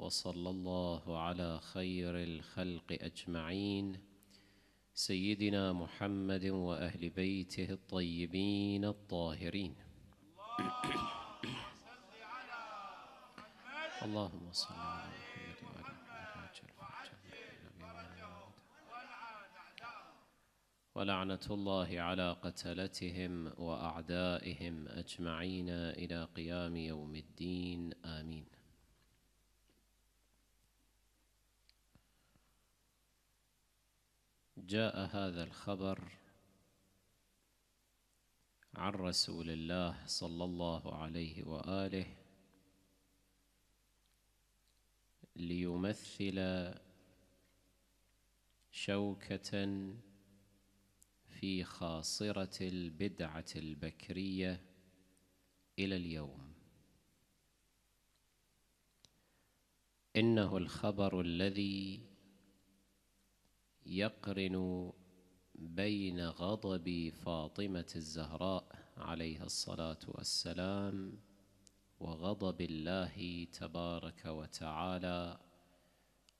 وصلى الله على خير الخلق اجمعين سيدنا محمد واهل بيته الطيبين الطاهرين اللهم صل على محمد وعلى ولعنة الله على قتلتهم وأعدائهم أجمعين إلى قيام يوم الدين آمين جاء هذا الخبر عن رسول الله صلى الله عليه واله ليمثل شوكه في خاصره البدعه البكريه الى اليوم انه الخبر الذي يقرن بين غضب فاطمة الزهراء عليها الصلاة والسلام وغضب الله تبارك وتعالى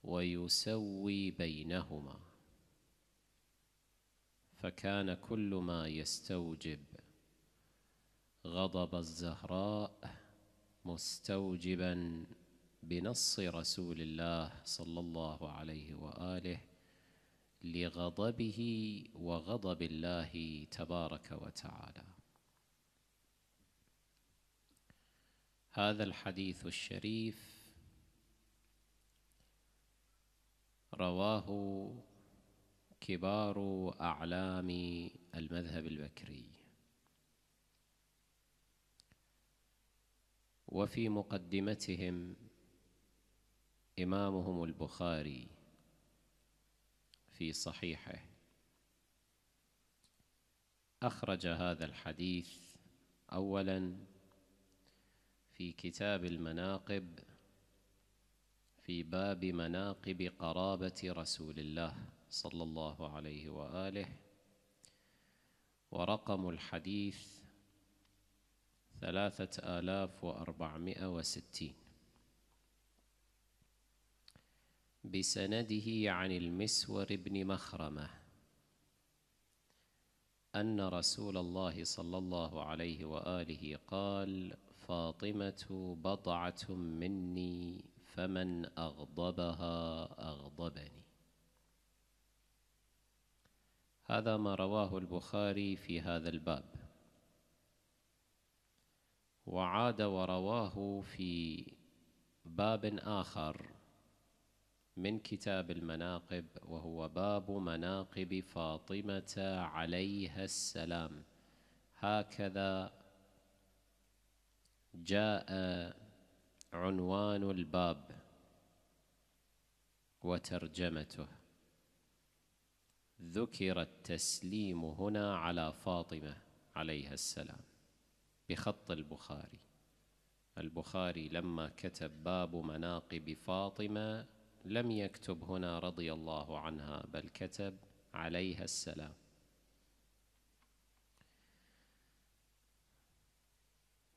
ويسوي بينهما فكان كل ما يستوجب غضب الزهراء مستوجبا بنص رسول الله صلى الله عليه واله لغضبه وغضب الله تبارك وتعالى هذا الحديث الشريف رواه كبار أعلام المذهب البكري وفي مقدمتهم إمامهم البخاري في صحيحه أخرج هذا الحديث أولا في كتاب المناقب في باب مناقب قرابة رسول الله صلى الله عليه وآله ورقم الحديث ثلاثة آلاف وأربعمائة وستين بسنده عن المسور بن مخرمه ان رسول الله صلى الله عليه واله قال فاطمه بضعه مني فمن اغضبها اغضبني هذا ما رواه البخاري في هذا الباب وعاد ورواه في باب اخر من كتاب المناقب وهو باب مناقب فاطمة عليها السلام هكذا جاء عنوان الباب وترجمته ذكر التسليم هنا على فاطمة عليها السلام بخط البخاري البخاري لما كتب باب مناقب فاطمة لم يكتب هنا رضي الله عنها بل كتب عليها السلام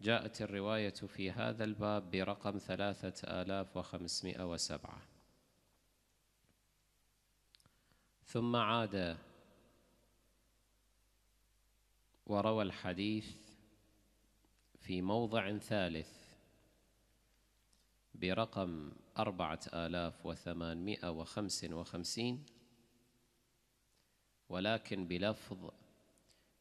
جاءت الرواية في هذا الباب برقم ثلاثة آلاف وخمسمائة وسبعة ثم عاد وروى الحديث في موضع ثالث برقم أربعة آلاف وثمانمائة وخمس وخمسين ولكن بلفظ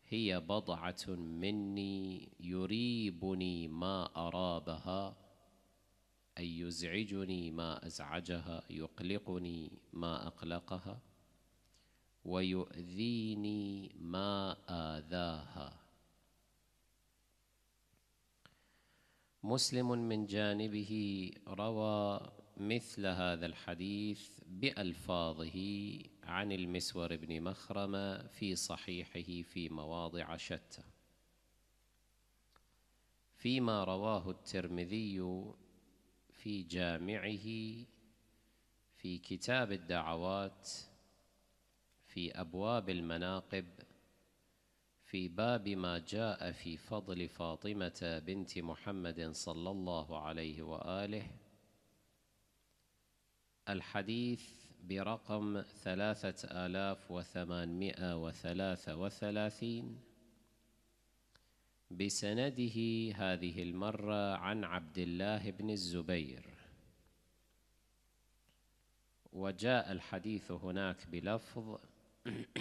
هي بضعة مني يريبني ما أرابها أي يزعجني ما أزعجها يقلقني ما أقلقها ويؤذيني ما آذاها مسلم من جانبه روى مثل هذا الحديث بألفاظه عن المسور بن مخرمة في صحيحه في مواضع شتى فيما رواه الترمذي في جامعه في كتاب الدعوات في أبواب المناقب في باب ما جاء في فضل فاطمة بنت محمد صلى الله عليه وآله الحديث برقم ثلاثة آلاف وثمانمائة وثلاثة وثلاثين بسنده هذه المرة عن عبد الله بن الزبير وجاء الحديث هناك بلفظ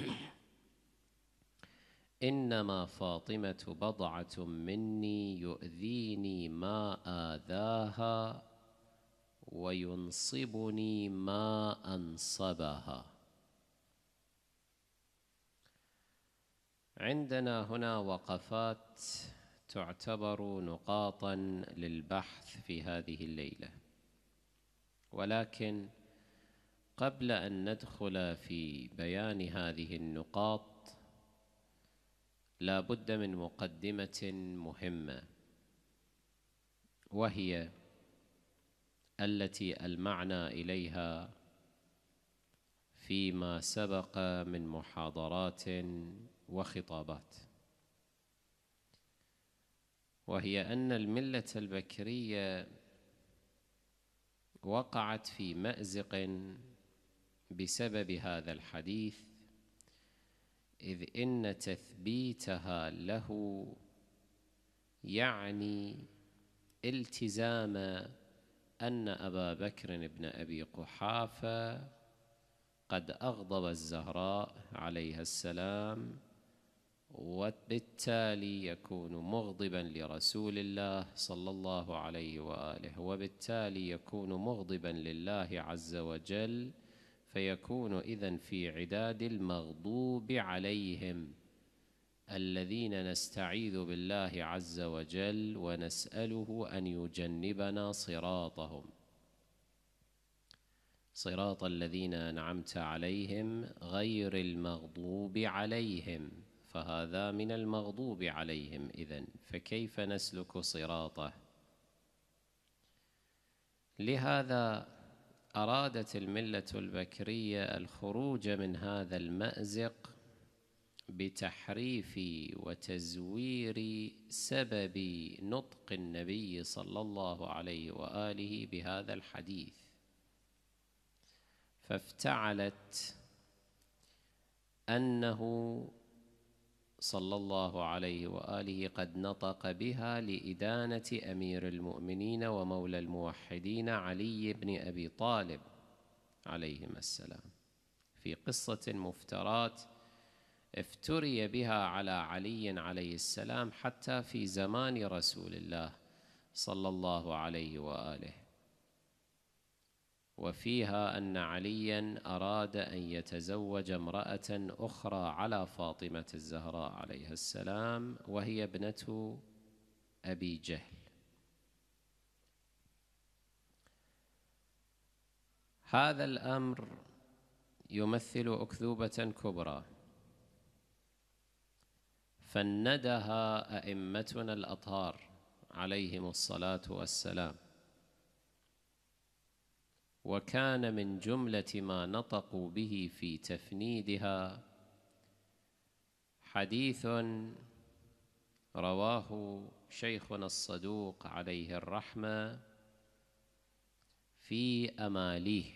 إنما فاطمة بضعة مني يؤذيني ما آذاها وينصبني ما أنصبها عندنا هنا وقفات تعتبر نقاطا للبحث في هذه الليلة ولكن قبل أن ندخل في بيان هذه النقاط لا بد من مقدمة مهمة وهي التي المعنا اليها فيما سبق من محاضرات وخطابات وهي ان المله البكريه وقعت في مازق بسبب هذا الحديث اذ ان تثبيتها له يعني التزام أن أبا بكر بن أبي قحافة قد أغضب الزهراء عليها السلام وبالتالي يكون مغضبا لرسول الله صلى الله عليه واله وبالتالي يكون مغضبا لله عز وجل فيكون اذا في عداد المغضوب عليهم الذين نستعيذ بالله عز وجل ونساله ان يجنبنا صراطهم صراط الذين انعمت عليهم غير المغضوب عليهم فهذا من المغضوب عليهم اذن فكيف نسلك صراطه لهذا ارادت المله البكريه الخروج من هذا المازق بتحريف وتزوير سبب نطق النبي صلى الله عليه واله بهذا الحديث فافتعلت انه صلى الله عليه واله قد نطق بها لادانه امير المؤمنين ومولى الموحدين علي بن ابي طالب عليهما السلام في قصه مفترات افتري بها على علي عليه السلام حتى في زمان رسول الله صلى الله عليه واله وفيها ان عليا اراد ان يتزوج امراه اخرى على فاطمه الزهراء عليها السلام وهي ابنه ابي جهل هذا الامر يمثل اكذوبه كبرى فندها ائمتنا الاطهار عليهم الصلاه والسلام وكان من جمله ما نطقوا به في تفنيدها حديث رواه شيخنا الصدوق عليه الرحمه في اماليه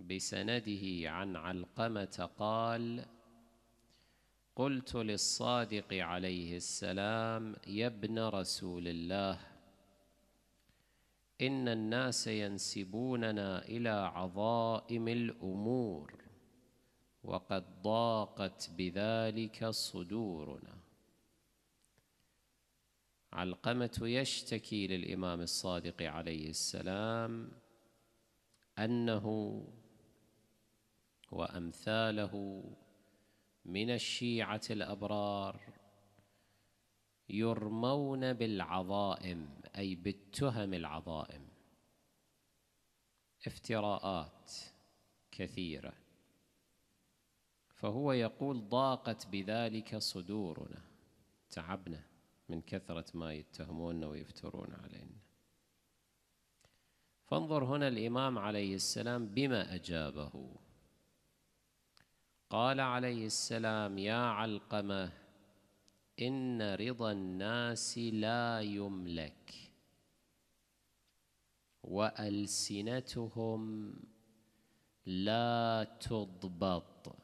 بسنده عن علقمه قال قلت للصادق عليه السلام يا ابن رسول الله إن الناس ينسبوننا إلى عظائم الأمور وقد ضاقت بذلك صدورنا علقمة يشتكي للإمام الصادق عليه السلام أنه وأمثاله من الشيعة الأبرار يرمون بالعظائم أي بالتهم العظائم افتراءات كثيرة فهو يقول ضاقت بذلك صدورنا تعبنا من كثرة ما يتهموننا ويفترون علينا فانظر هنا الإمام عليه السلام بما أجابه قال عليه السلام يا علقمة إن رضا الناس لا يملك وألسنتهم لا تضبط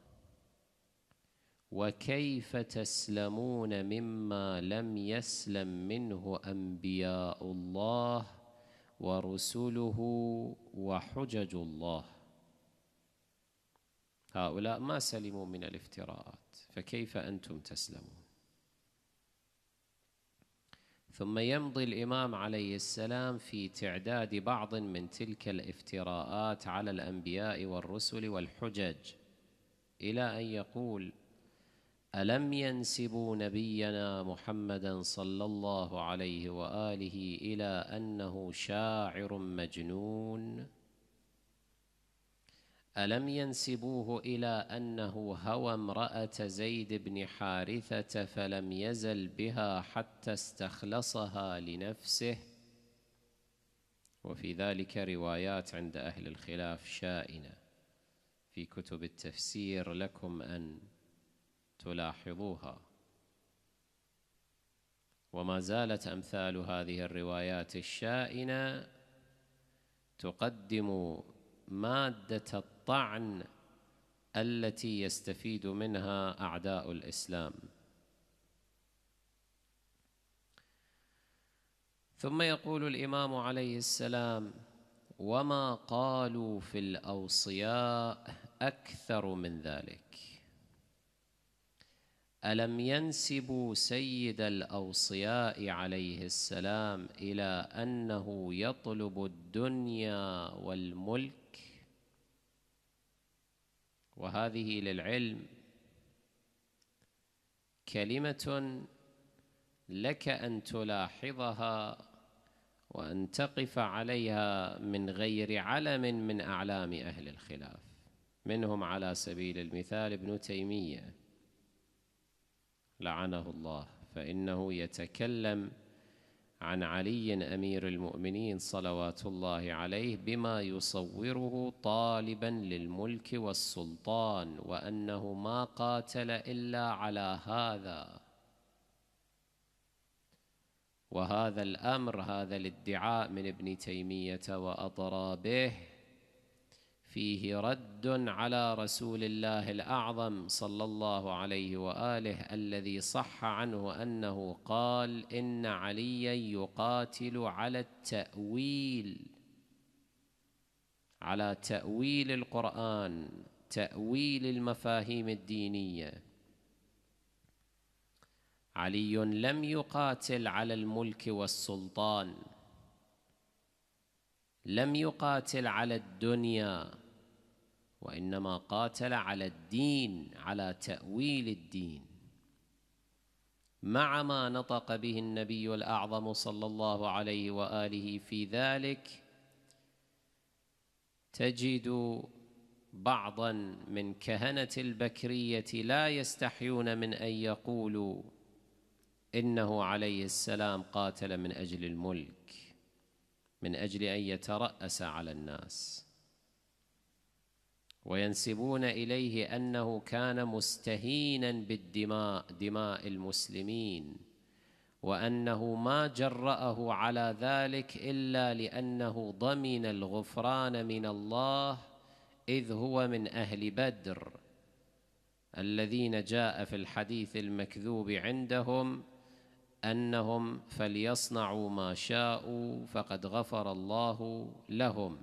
وكيف تسلمون مما لم يسلم منه أنبياء الله ورسله وحجج الله هؤلاء ما سلموا من الافتراءات فكيف أنتم تسلمون ثم يمضي الإمام عليه السلام في تعداد بعض من تلك الافتراءات على الأنبياء والرسل والحجج إلى أن يقول ألم ينسبوا نبينا محمدا صلى الله عليه وآله إلى أنه شاعر مجنون؟ ألم ينسبوه إلى أنه هوى امرأة زيد بن حارثة فلم يزل بها حتى استخلصها لنفسه وفي ذلك روايات عند أهل الخلاف شائنة في كتب التفسير لكم أن تلاحظوها وما زالت أمثال هذه الروايات الشائنة تقدم مادة الطعن التي يستفيد منها اعداء الاسلام ثم يقول الامام عليه السلام وما قالوا في الاوصياء اكثر من ذلك الم ينسبوا سيد الاوصياء عليه السلام الى انه يطلب الدنيا والملك وهذه للعلم كلمة لك أن تلاحظها وأن تقف عليها من غير علم من أعلام أهل الخلاف منهم على سبيل المثال ابن تيمية لعنه الله فإنه يتكلم عن علي امير المؤمنين صلوات الله عليه بما يصوره طالبا للملك والسلطان وانه ما قاتل الا على هذا وهذا الامر هذا الادعاء من ابن تيميه واضرابه فيه رد على رسول الله الأعظم صلى الله عليه وآله الذي صح عنه أنه قال إن عليا يقاتل على التأويل على تأويل القرآن تأويل المفاهيم الدينية علي لم يقاتل على الملك والسلطان لم يقاتل على الدنيا وإنما قاتل على الدين على تأويل الدين مع ما نطق به النبي الأعظم صلى الله عليه وآله في ذلك تجد بعضا من كهنة البكرية لا يستحيون من أن يقولوا إنه عليه السلام قاتل من أجل الملك من أجل أن يترأس على الناس وينسبون إليه أنه كان مستهينا بالدماء دماء المسلمين وأنه ما جرأه على ذلك إلا لأنه ضمن الغفران من الله إذ هو من أهل بدر الذين جاء في الحديث المكذوب عندهم أنهم فليصنعوا ما شاءوا فقد غفر الله لهم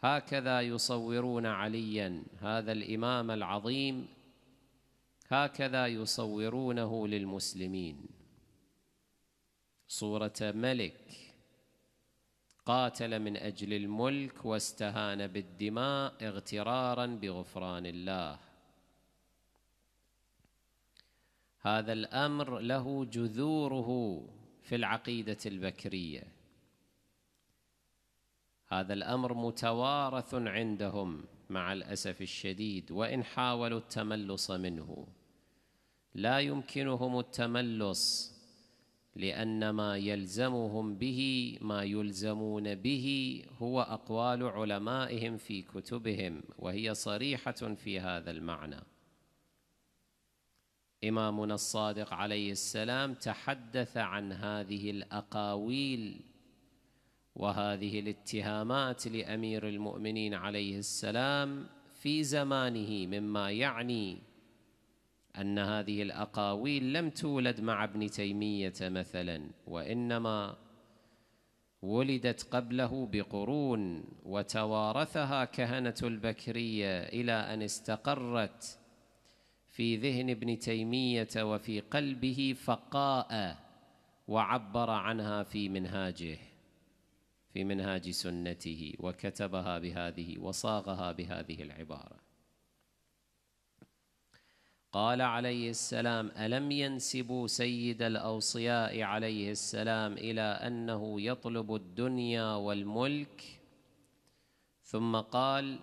هكذا يصورون عليا هذا الامام العظيم هكذا يصورونه للمسلمين صوره ملك قاتل من اجل الملك واستهان بالدماء اغترارا بغفران الله هذا الامر له جذوره في العقيده البكريه هذا الامر متوارث عندهم مع الاسف الشديد وان حاولوا التملص منه لا يمكنهم التملص لان ما يلزمهم به ما يلزمون به هو اقوال علمائهم في كتبهم وهي صريحه في هذا المعنى امامنا الصادق عليه السلام تحدث عن هذه الاقاويل وهذه الاتهامات لامير المؤمنين عليه السلام في زمانه مما يعني ان هذه الاقاويل لم تولد مع ابن تيميه مثلا وانما ولدت قبله بقرون وتوارثها كهنه البكريه الى ان استقرت في ذهن ابن تيميه وفي قلبه فقاء وعبر عنها في منهاجه في منهاج سنته وكتبها بهذه وصاغها بهذه العبارة قال عليه السلام ألم ينسبوا سيد الأوصياء عليه السلام إلى أنه يطلب الدنيا والملك ثم قال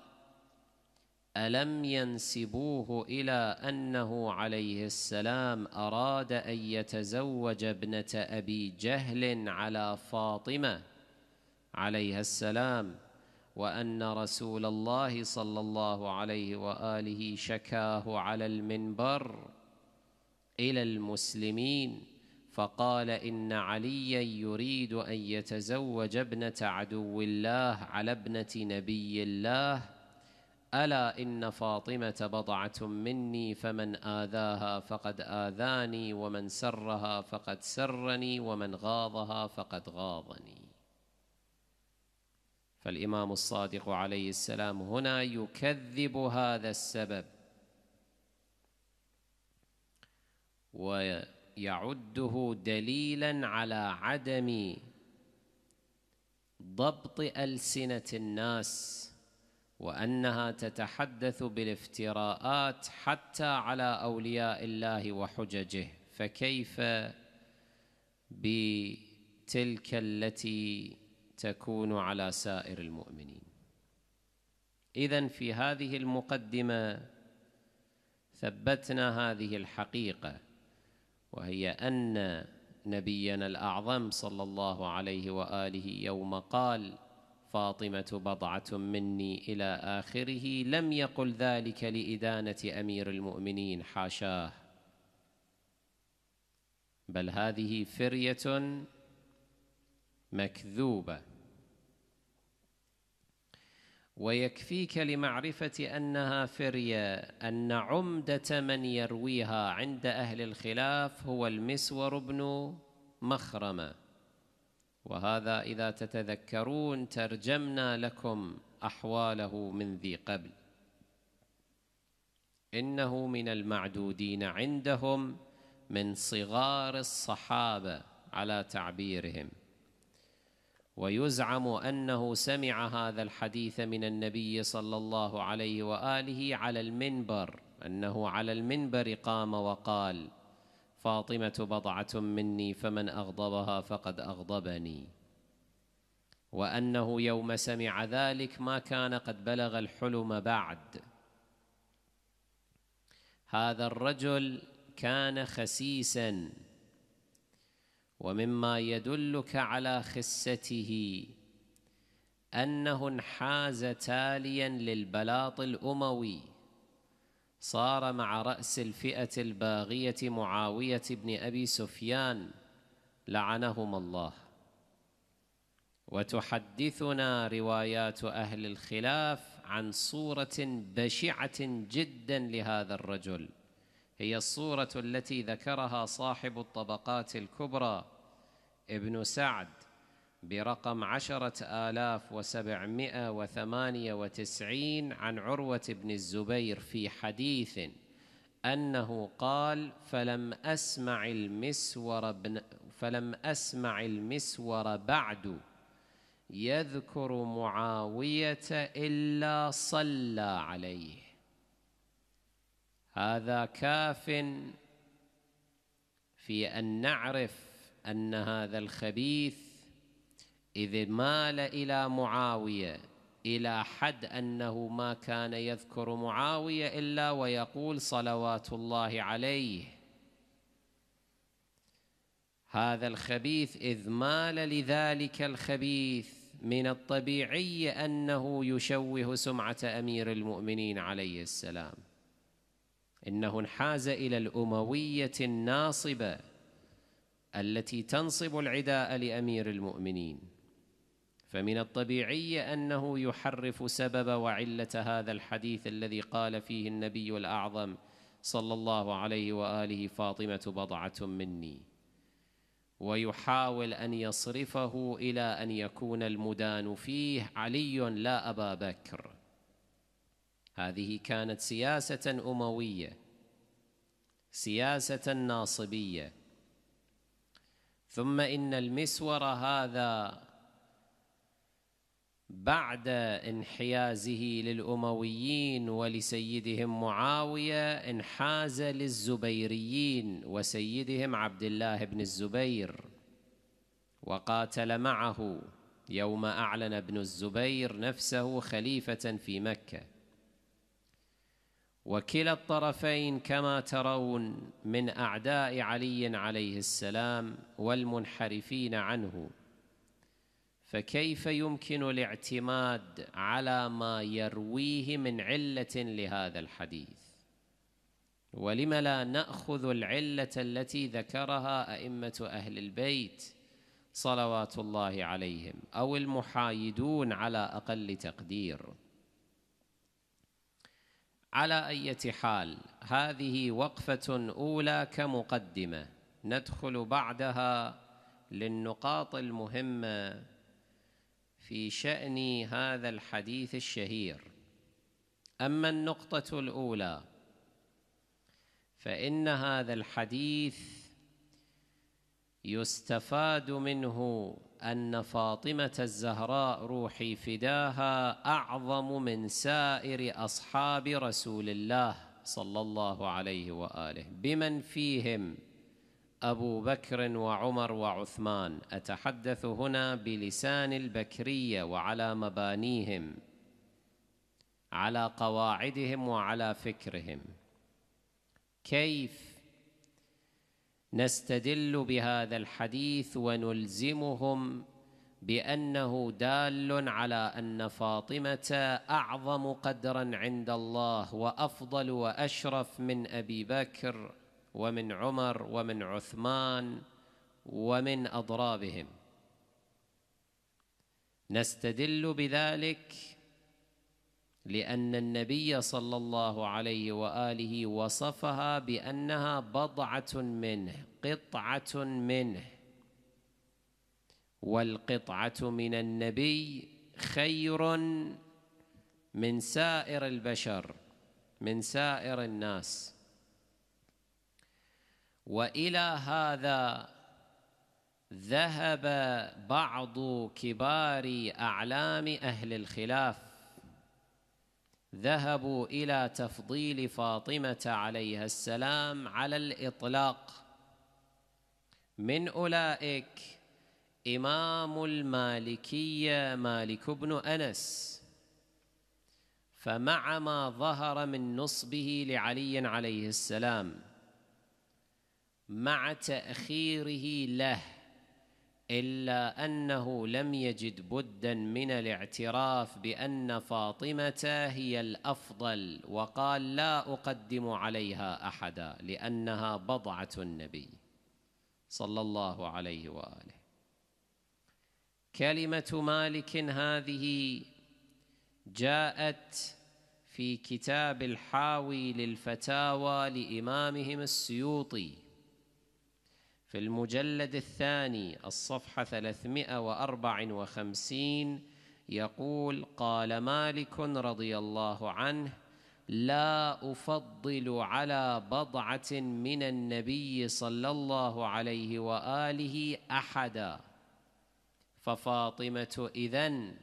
ألم ينسبوه إلى أنه عليه السلام أراد أن يتزوج ابنة أبي جهل على فاطمة عليها السلام وأن رسول الله صلى الله عليه وآله شكاه على المنبر إلى المسلمين فقال إن عليا يريد أن يتزوج ابنة عدو الله على ابنة نبي الله ألا إن فاطمة بضعة مني فمن آذاها فقد آذاني ومن سرها فقد سرني ومن غاضها فقد غاضني فالإمام الصادق عليه السلام هنا يكذب هذا السبب ويعده دليلا على عدم ضبط ألسنة الناس وأنها تتحدث بالافتراءات حتى على أولياء الله وحججه فكيف بتلك التي تكون على سائر المؤمنين إذا في هذه المقدمة ثبتنا هذه الحقيقة وهي أن نبينا الأعظم صلى الله عليه وآله يوم قال فاطمة بضعة مني إلى آخره لم يقل ذلك لإدانة أمير المؤمنين حاشاه بل هذه فرية مكذوبة ويكفيك لمعرفة أنها فرية أن عمدة من يرويها عند أهل الخلاف هو المسور بن مخرمة وهذا إذا تتذكرون ترجمنا لكم أحواله من ذي قبل إنه من المعدودين عندهم من صغار الصحابة على تعبيرهم ويزعم انه سمع هذا الحديث من النبي صلى الله عليه واله على المنبر انه على المنبر قام وقال فاطمه بضعه مني فمن اغضبها فقد اغضبني وانه يوم سمع ذلك ما كان قد بلغ الحلم بعد هذا الرجل كان خسيسا ومما يدلك على خسته أنه انحاز تاليا للبلاط الأموي صار مع رأس الفئة الباغية معاوية بن أبي سفيان لعنهم الله وتحدثنا روايات أهل الخلاف عن صورة بشعة جدا لهذا الرجل هي الصورة التي ذكرها صاحب الطبقات الكبرى ابن سعد برقم عشرة آلاف وسبعمائة وثمانية وتسعين عن عروة بن الزبير في حديث أنه قال فلم أسمع المسور بن فلم أسمع المسور بعد يذكر معاوية إلا صلى عليه هذا كاف في أن نعرف أن هذا الخبيث إذ مال إلى معاوية إلى حد أنه ما كان يذكر معاوية إلا ويقول صلوات الله عليه هذا الخبيث إذ مال لذلك الخبيث من الطبيعي أنه يشوه سمعة أمير المؤمنين عليه السلام إنه انحاز إلى الأموية الناصبة التي تنصب العداء لامير المؤمنين فمن الطبيعي انه يحرف سبب وعله هذا الحديث الذي قال فيه النبي الاعظم صلى الله عليه واله فاطمه بضعه مني ويحاول ان يصرفه الى ان يكون المدان فيه علي لا ابا بكر هذه كانت سياسه امويه سياسه ناصبيه ثم إن المسور هذا بعد انحيازه للأمويين ولسيدهم معاوية انحاز للزبيريين وسيدهم عبد الله بن الزبير وقاتل معه يوم أعلن ابن الزبير نفسه خليفة في مكة وكلا الطرفين كما ترون من أعداء علي عليه السلام والمنحرفين عنه فكيف يمكن الاعتماد على ما يرويه من علة لهذا الحديث ولم لا نأخذ العلة التي ذكرها أئمة أهل البيت صلوات الله عليهم أو المحايدون على أقل تقدير على أي حال هذه وقفة أولى كمقدمة ندخل بعدها للنقاط المهمة في شأن هذا الحديث الشهير أما النقطة الأولى فإن هذا الحديث يستفاد منه أن فاطمة الزهراء روحي فداها أعظم من سائر أصحاب رسول الله صلى الله عليه وآله بمن فيهم أبو بكر وعمر وعثمان أتحدث هنا بلسان البكرية وعلى مبانيهم على قواعدهم وعلى فكرهم كيف نستدل بهذا الحديث ونلزمهم بأنه دال على أن فاطمة أعظم قدرا عند الله وأفضل وأشرف من أبي بكر ومن عمر ومن عثمان ومن أضرابهم نستدل بذلك لأن النبي صلى الله عليه وآله وصفها بأنها بضعة منه قطعة منه والقطعة من النبي خير من سائر البشر من سائر الناس وإلى هذا ذهب بعض كبار أعلام أهل الخلاف ذهبوا إلى تفضيل فاطمة عليها السلام على الإطلاق من أولئك إمام المالكية مالك بن أنس فمع ما ظهر من نصبه لعلي عليه السلام مع تأخيره له إلا أنه لم يجد بدا من الاعتراف بأن فاطمة هي الأفضل وقال لا أقدم عليها أحدا لأنها بضعة النبي صلى الله عليه وآله كلمة مالك هذه جاءت في كتاب الحاوي للفتاوى لإمامهم السيوطي في المجلد الثاني الصفحة 354 يقول قال مالك رضي الله عنه لا أفضل على بضعة من النبي صلى الله عليه وآله أحدا ففاطمة إذن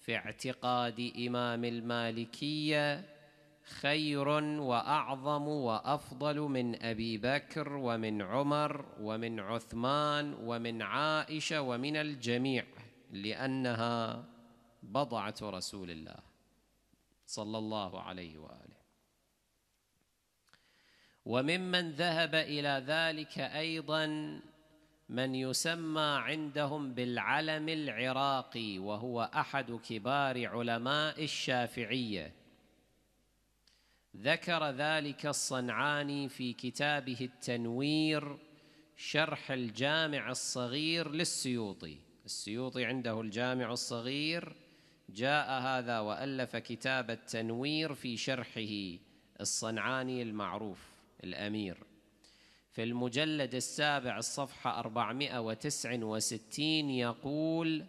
في اعتقاد إمام المالكية خير واعظم وافضل من ابي بكر ومن عمر ومن عثمان ومن عائشه ومن الجميع لانها بضعه رسول الله صلى الله عليه واله وممن ذهب الى ذلك ايضا من يسمى عندهم بالعلم العراقي وهو احد كبار علماء الشافعيه ذكر ذلك الصنعاني في كتابه التنوير شرح الجامع الصغير للسيوطي السيوطي عنده الجامع الصغير جاء هذا وألف كتاب التنوير في شرحه الصنعاني المعروف الأمير في المجلد السابع الصفحة 469 يقول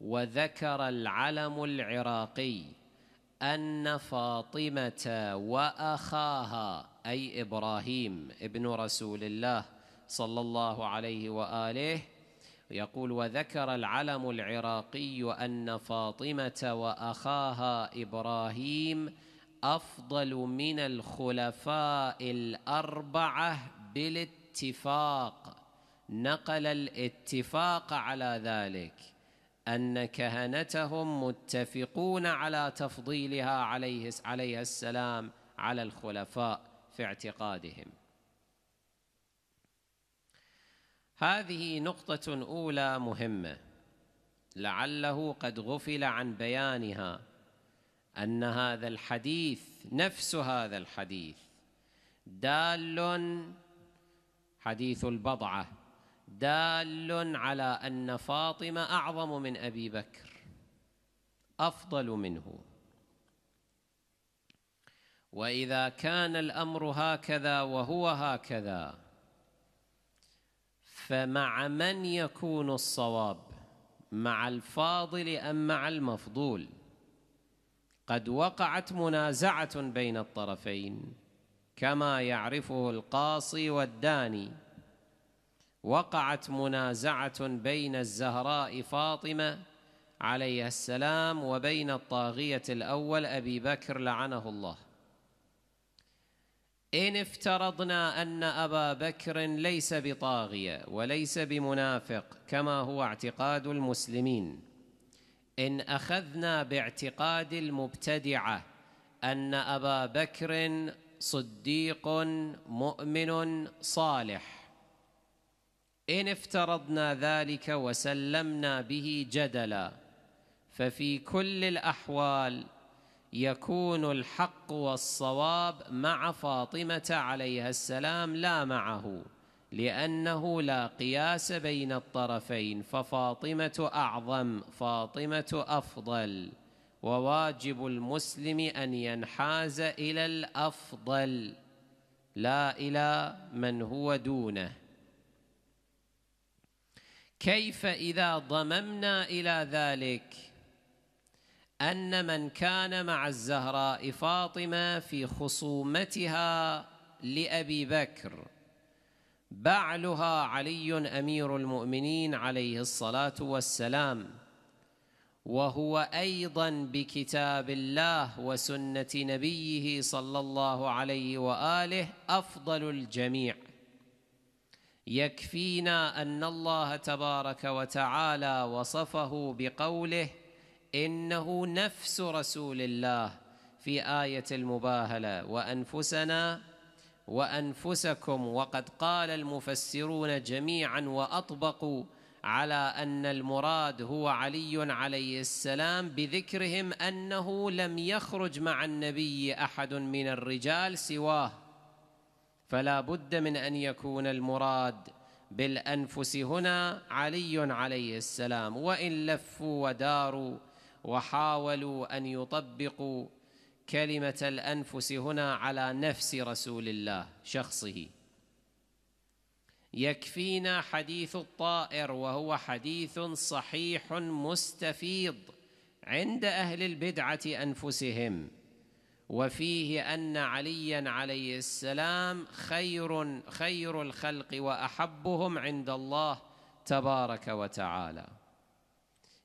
وذكر العلم العراقي أن فاطمة وأخاها أي إبراهيم ابن رسول الله صلى الله عليه وآله يقول وذكر العلم العراقي أن فاطمة وأخاها إبراهيم أفضل من الخلفاء الأربعة بالاتفاق نقل الاتفاق على ذلك أن كهنتهم متفقون على تفضيلها عليه عليها السلام على الخلفاء في اعتقادهم هذه نقطة أولى مهمة لعله قد غفل عن بيانها أن هذا الحديث نفس هذا الحديث دال حديث البضعة دال على أن فاطمة أعظم من أبي بكر أفضل منه وإذا كان الأمر هكذا وهو هكذا فمع من يكون الصواب مع الفاضل أم مع المفضول قد وقعت منازعة بين الطرفين كما يعرفه القاصي والداني وقعت منازعة بين الزهراء فاطمة عليها السلام وبين الطاغية الأول أبي بكر لعنه الله إن افترضنا أن أبا بكر ليس بطاغية وليس بمنافق كما هو اعتقاد المسلمين إن أخذنا باعتقاد المبتدعة أن أبا بكر صديق مؤمن صالح إن افترضنا ذلك وسلمنا به جدلا ففي كل الأحوال يكون الحق والصواب مع فاطمة عليها السلام لا معه لأنه لا قياس بين الطرفين ففاطمة أعظم فاطمة أفضل وواجب المسلم أن ينحاز إلى الأفضل لا إلى من هو دونه كيف إذا ضممنا إلى ذلك أن من كان مع الزهراء فاطمة في خصومتها لأبي بكر بعلها علي أمير المؤمنين عليه الصلاة والسلام وهو أيضا بكتاب الله وسنة نبيه صلى الله عليه وآله أفضل الجميع يكفينا أن الله تبارك وتعالى وصفه بقوله إنه نفس رسول الله في آية المباهلة وأنفسنا وأنفسكم وقد قال المفسرون جميعا وأطبقوا على أن المراد هو علي عليه السلام بذكرهم أنه لم يخرج مع النبي أحد من الرجال سواه فلا بد من أن يكون المراد بالأنفس هنا علي عليه السلام وإن لفوا وداروا وحاولوا أن يطبقوا كلمة الأنفس هنا على نفس رسول الله شخصه يكفينا حديث الطائر وهو حديث صحيح مستفيض عند أهل البدعة أنفسهم وفيه أن عليا عليه السلام خير خير الخلق وأحبهم عند الله تبارك وتعالى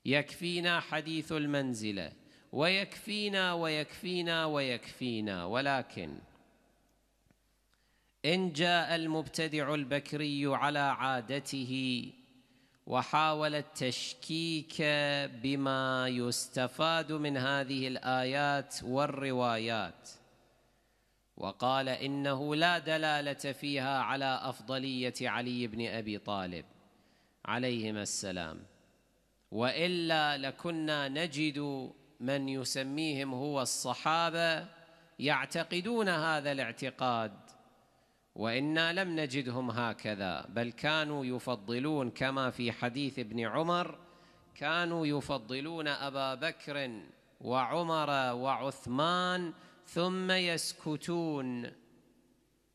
يكفينا حديث المنزلة ويكفينا ويكفينا ويكفينا ولكن إن جاء المبتدع البكري على عادته وحاول التشكيك بما يستفاد من هذه الآيات والروايات وقال إنه لا دلالة فيها على أفضلية علي بن أبي طالب عليهما السلام وإلا لكنا نجد من يسميهم هو الصحابة يعتقدون هذا الاعتقاد وانا لم نجدهم هكذا بل كانوا يفضلون كما في حديث ابن عمر كانوا يفضلون ابا بكر وعمر وعثمان ثم يسكتون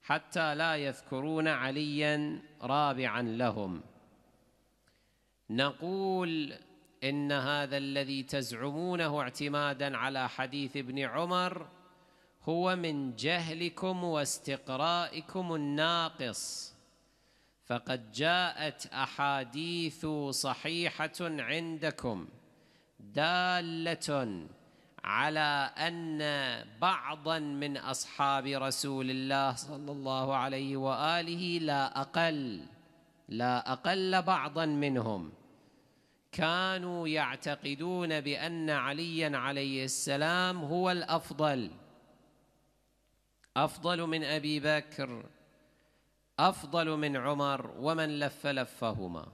حتى لا يذكرون عليا رابعا لهم نقول ان هذا الذي تزعمونه اعتمادا على حديث ابن عمر هو من جهلكم واستقرائكم الناقص فقد جاءت احاديث صحيحه عندكم داله على ان بعضا من اصحاب رسول الله صلى الله عليه واله لا اقل لا اقل بعضا منهم كانوا يعتقدون بان عليا عليه السلام هو الافضل أفضل من أبي بكر أفضل من عمر ومن لف لفهما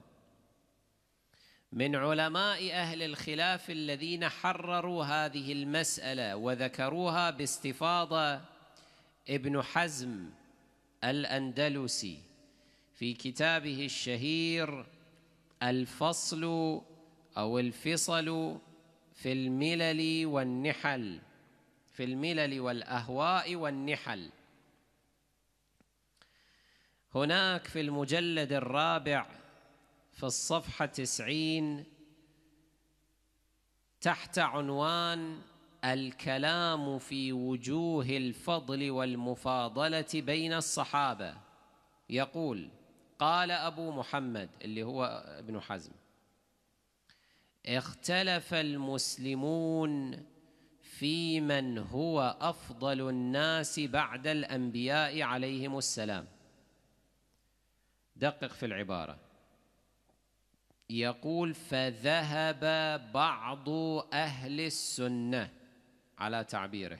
من علماء أهل الخلاف الذين حرروا هذه المسألة وذكروها باستفاضة ابن حزم الأندلسي في كتابه الشهير الفصل أو الفصل في الملل والنحل في الملل والاهواء والنحل هناك في المجلد الرابع في الصفحه تسعين تحت عنوان الكلام في وجوه الفضل والمفاضله بين الصحابه يقول قال ابو محمد اللي هو ابن حزم اختلف المسلمون في من هو أفضل الناس بعد الأنبياء عليهم السلام دقق في العبارة يقول فذهب بعض أهل السنة على تعبيره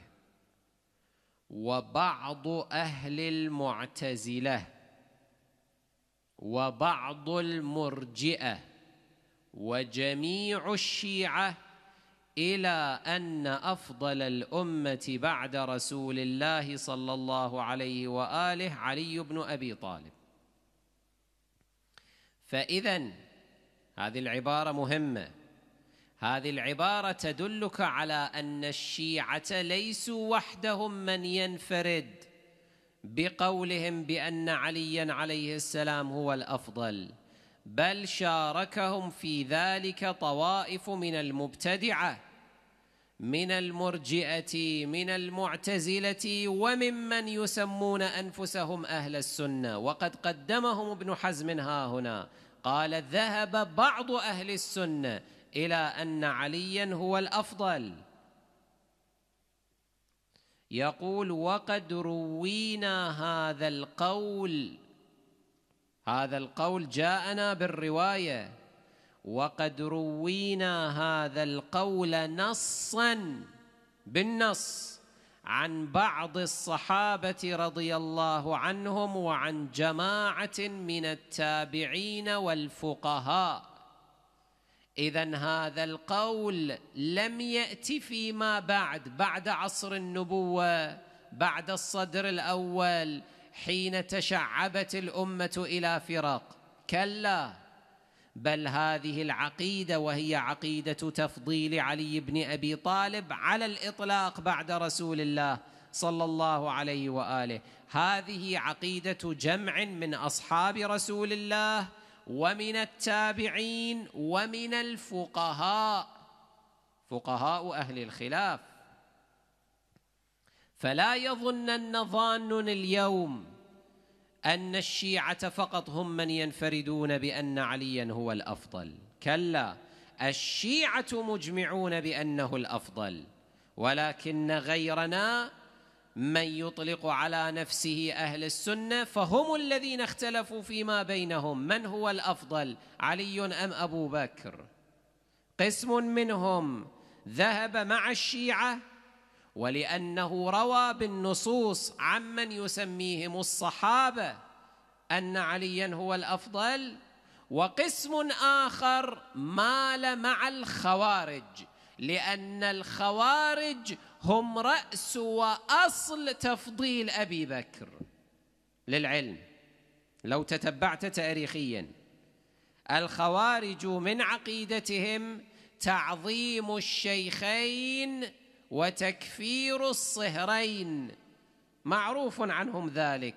وبعض أهل المعتزلة وبعض المرجئة وجميع الشيعة إلى أن أفضل الأمة بعد رسول الله صلى الله عليه وآله علي بن أبي طالب فإذا هذه العبارة مهمة هذه العبارة تدلك على أن الشيعة ليسوا وحدهم من ينفرد بقولهم بأن عليا عليه السلام هو الأفضل بل شاركهم في ذلك طوائف من المبتدعه من المرجئة من المعتزلة وممن يسمون أنفسهم أهل السنة وقد قدمهم ابن حزم ها هنا قال ذهب بعض أهل السنة إلى أن عليا هو الأفضل يقول وقد روينا هذا القول هذا القول جاءنا بالروايه وقد روينا هذا القول نصا بالنص عن بعض الصحابه رضي الله عنهم وعن جماعه من التابعين والفقهاء اذا هذا القول لم ياتي فيما بعد بعد عصر النبوه بعد الصدر الاول حين تشعبت الامه الى فراق كلا بل هذه العقيدة وهي عقيدة تفضيل علي بن أبي طالب على الإطلاق بعد رسول الله صلى الله عليه وآله هذه عقيدة جمع من أصحاب رسول الله ومن التابعين ومن الفقهاء فقهاء أهل الخلاف فلا يظنن ظان اليوم أن الشيعة فقط هم من ينفردون بأن عليا هو الأفضل كلا الشيعة مجمعون بأنه الأفضل ولكن غيرنا من يطلق على نفسه أهل السنة فهم الذين اختلفوا فيما بينهم من هو الأفضل علي أم أبو بكر قسم منهم ذهب مع الشيعة ولأنه روى بالنصوص عمن يسميهم الصحابة أن عليا هو الأفضل وقسم آخر مال مع الخوارج لأن الخوارج هم رأس وأصل تفضيل أبي بكر للعلم لو تتبعت تاريخيا الخوارج من عقيدتهم تعظيم الشيخين وتكفير الصهرين معروف عنهم ذلك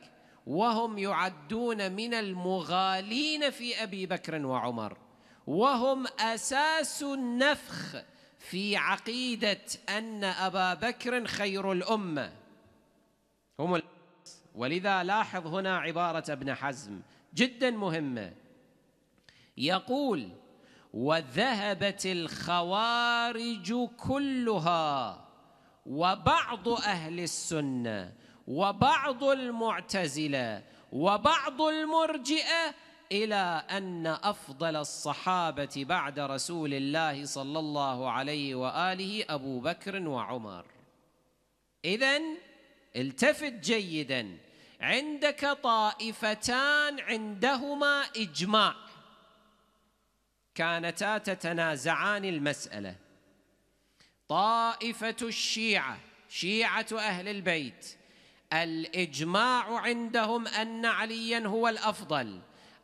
وهم يعدون من المغالين في ابي بكر وعمر وهم اساس النفخ في عقيده ان ابا بكر خير الامه هم ولذا لاحظ هنا عباره ابن حزم جدا مهمه يقول وذهبت الخوارج كلها وبعض اهل السنه وبعض المعتزله وبعض المرجئه الى ان افضل الصحابه بعد رسول الله صلى الله عليه واله ابو بكر وعمر اذا التفت جيدا عندك طائفتان عندهما اجماع كانتا تتنازعان المسألة طائفة الشيعة شيعة أهل البيت الإجماع عندهم أن عليا هو الأفضل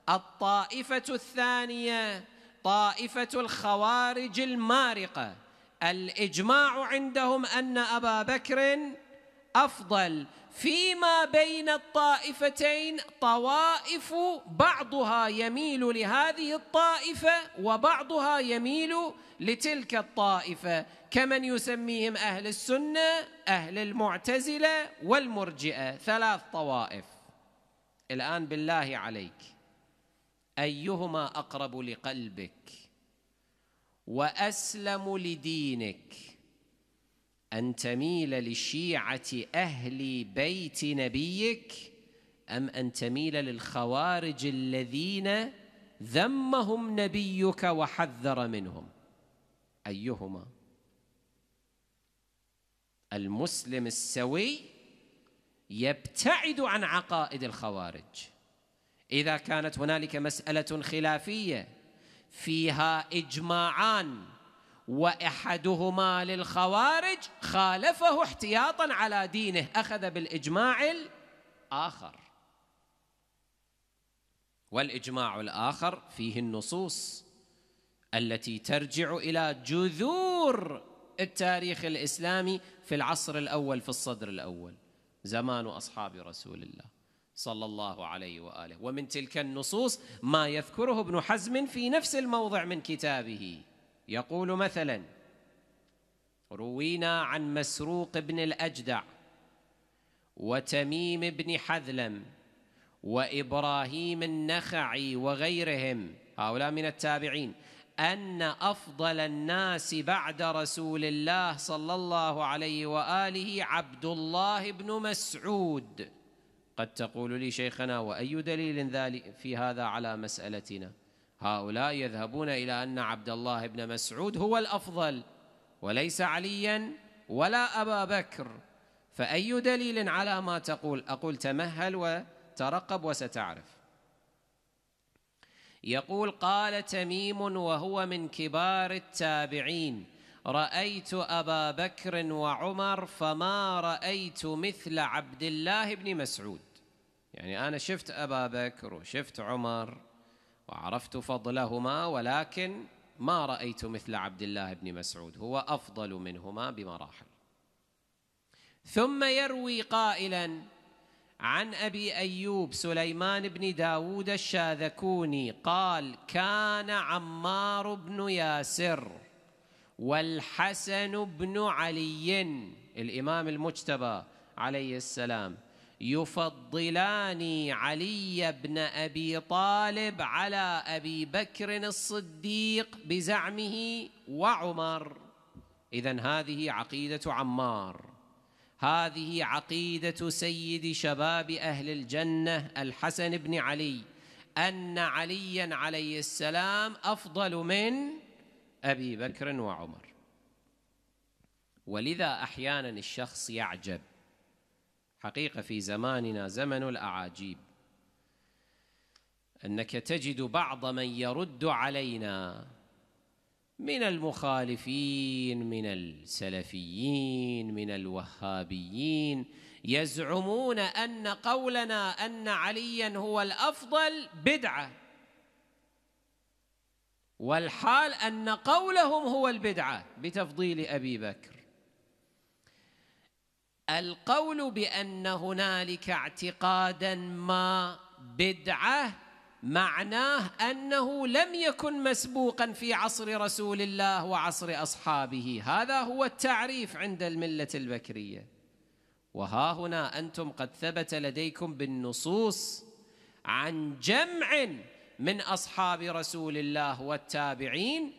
الطائفة الثانية طائفة الخوارج المارقة الإجماع عندهم أن أبا بكر أفضل فيما بين الطائفتين طوائف بعضها يميل لهذه الطائفة وبعضها يميل لتلك الطائفة كمن يسميهم أهل السنة أهل المعتزلة والمرجئة ثلاث طوائف الآن بالله عليك أيهما أقرب لقلبك وأسلم لدينك أن تميل لشيعة أهل بيت نبيك أم أن تميل للخوارج الذين ذمهم نبيك وحذر منهم أيهما المسلم السوي يبتعد عن عقائد الخوارج إذا كانت هنالك مسألة خلافية فيها إجماعان واحدهما للخوارج خالفه احتياطا على دينه اخذ بالاجماع الاخر والاجماع الاخر فيه النصوص التي ترجع الى جذور التاريخ الاسلامي في العصر الاول في الصدر الاول زمان اصحاب رسول الله صلى الله عليه واله ومن تلك النصوص ما يذكره ابن حزم في نفس الموضع من كتابه يقول مثلا روينا عن مسروق بن الأجدع وتميم بن حذلم وإبراهيم النخعي وغيرهم هؤلاء من التابعين أن أفضل الناس بعد رسول الله صلى الله عليه وآله عبد الله بن مسعود قد تقول لي شيخنا وأي دليل في هذا على مسألتنا؟ هؤلاء يذهبون إلى أن عبد الله بن مسعود هو الأفضل وليس عليا ولا أبا بكر فأي دليل على ما تقول أقول تمهل وترقب وستعرف يقول قال تميم وهو من كبار التابعين رأيت أبا بكر وعمر فما رأيت مثل عبد الله بن مسعود يعني أنا شفت أبا بكر وشفت عمر وعرفت فضلهما ولكن ما رأيت مثل عبد الله بن مسعود هو أفضل منهما بمراحل ثم يروي قائلا عن أبي أيوب سليمان بن داود الشاذكوني قال كان عمار بن ياسر والحسن بن علي الإمام المجتبى عليه السلام يفضلان علي بن أبي طالب على أبي بكر الصديق بزعمه وعمر إذا هذه عقيدة عمار هذه عقيدة سيد شباب أهل الجنة الحسن بن علي أن عليا عليه السلام أفضل من أبي بكر وعمر ولذا أحيانا الشخص يعجب حقيقة في زماننا زمن الأعاجيب أنك تجد بعض من يرد علينا من المخالفين من السلفيين من الوهابيين يزعمون أن قولنا أن عليا هو الأفضل بدعة والحال أن قولهم هو البدعة بتفضيل أبي بكر القول بأن هنالك اعتقادا ما بدعة معناه أنه لم يكن مسبوقا في عصر رسول الله وعصر أصحابه هذا هو التعريف عند الملة البكرية وها هنا أنتم قد ثبت لديكم بالنصوص عن جمع من أصحاب رسول الله والتابعين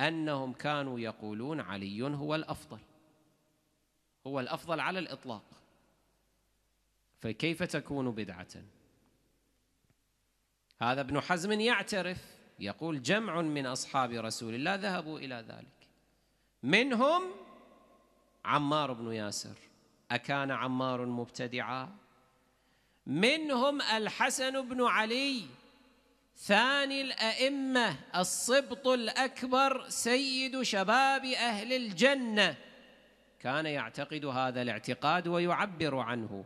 أنهم كانوا يقولون علي هو الأفضل هو الأفضل على الإطلاق فكيف تكون بدعة هذا ابن حزم يعترف يقول جمع من أصحاب رسول الله ذهبوا إلى ذلك منهم عمار بن ياسر أكان عمار مبتدعا منهم الحسن بن علي ثاني الأئمة الصبط الأكبر سيد شباب أهل الجنة كان يعتقد هذا الاعتقاد ويعبر عنه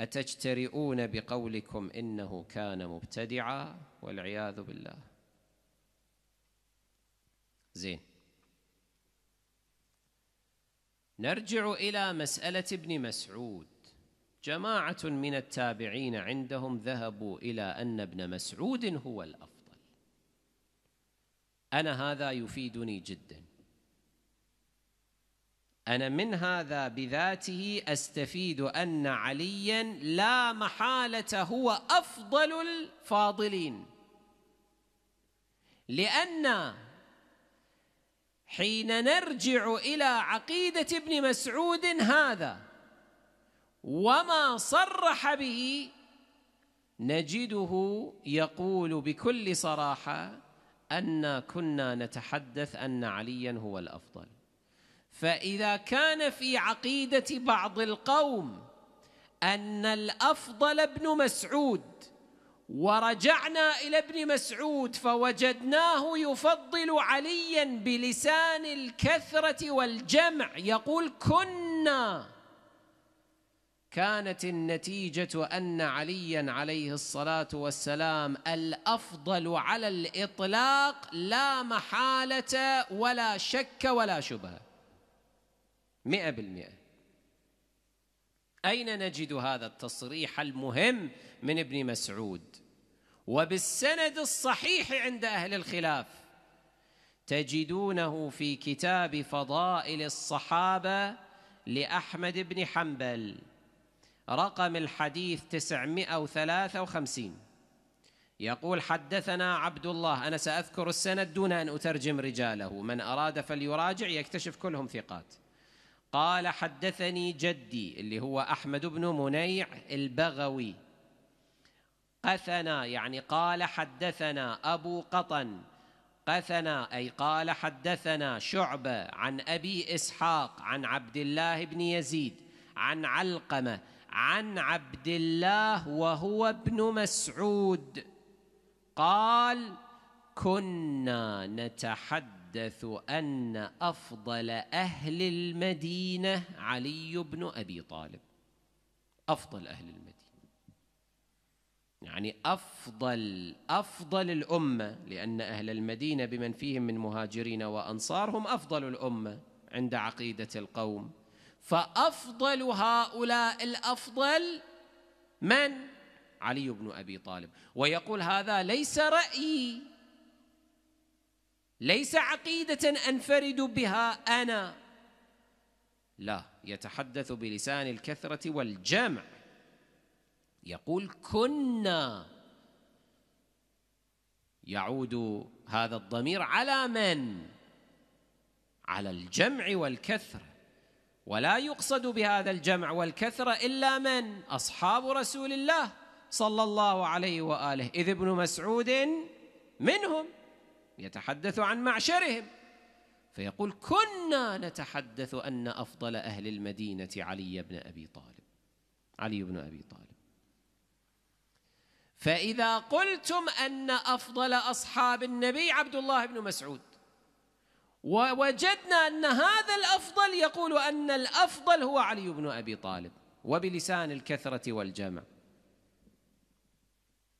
أتجترئون بقولكم إنه كان مبتدعا والعياذ بالله زين نرجع إلى مسألة ابن مسعود جماعة من التابعين عندهم ذهبوا إلى أن ابن مسعود هو الأفضل أنا هذا يفيدني جداً أنا من هذا بذاته أستفيد أن عليا لا محالة هو أفضل الفاضلين لأن حين نرجع إلى عقيدة ابن مسعود هذا وما صرح به نجده يقول بكل صراحة أن كنا نتحدث أن عليا هو الأفضل فإذا كان في عقيدة بعض القوم أن الأفضل ابن مسعود ورجعنا إلى ابن مسعود فوجدناه يفضل عليا بلسان الكثرة والجمع يقول كنا كانت النتيجة أن عليا عليه الصلاة والسلام الأفضل على الإطلاق لا محالة ولا شك ولا شبهه مئة بالمئة أين نجد هذا التصريح المهم من ابن مسعود وبالسند الصحيح عند أهل الخلاف تجدونه في كتاب فضائل الصحابة لأحمد بن حنبل رقم الحديث 953 يقول حدثنا عبد الله أنا سأذكر السند دون أن أترجم رجاله من أراد فليراجع يكتشف كلهم ثقات قال حدثني جدي اللي هو أحمد بن منيع البغوي قثنا يعني قال حدثنا أبو قطن قثنا أي قال حدثنا شعبة عن أبي إسحاق عن عبد الله بن يزيد عن علقمة عن عبد الله وهو ابن مسعود قال كنا نتحدث يتحدث أن أفضل أهل المدينة علي بن أبي طالب أفضل أهل المدينة يعني أفضل أفضل الأمة لأن أهل المدينة بمن فيهم من مهاجرين وأنصار هم أفضل الأمة عند عقيدة القوم فأفضل هؤلاء الأفضل من؟ علي بن أبي طالب ويقول هذا ليس رأيي ليس عقيدة أنفرد بها أنا لا يتحدث بلسان الكثرة والجمع يقول كنا يعود هذا الضمير على من؟ على الجمع والكثرة ولا يقصد بهذا الجمع والكثرة إلا من؟ أصحاب رسول الله صلى الله عليه وآله إذ ابن مسعود منهم يتحدث عن معشرهم فيقول كنا نتحدث أن أفضل أهل المدينة علي بن أبي طالب علي بن أبي طالب فإذا قلتم أن أفضل أصحاب النبي عبد الله بن مسعود ووجدنا أن هذا الأفضل يقول أن الأفضل هو علي بن أبي طالب وبلسان الكثرة والجمع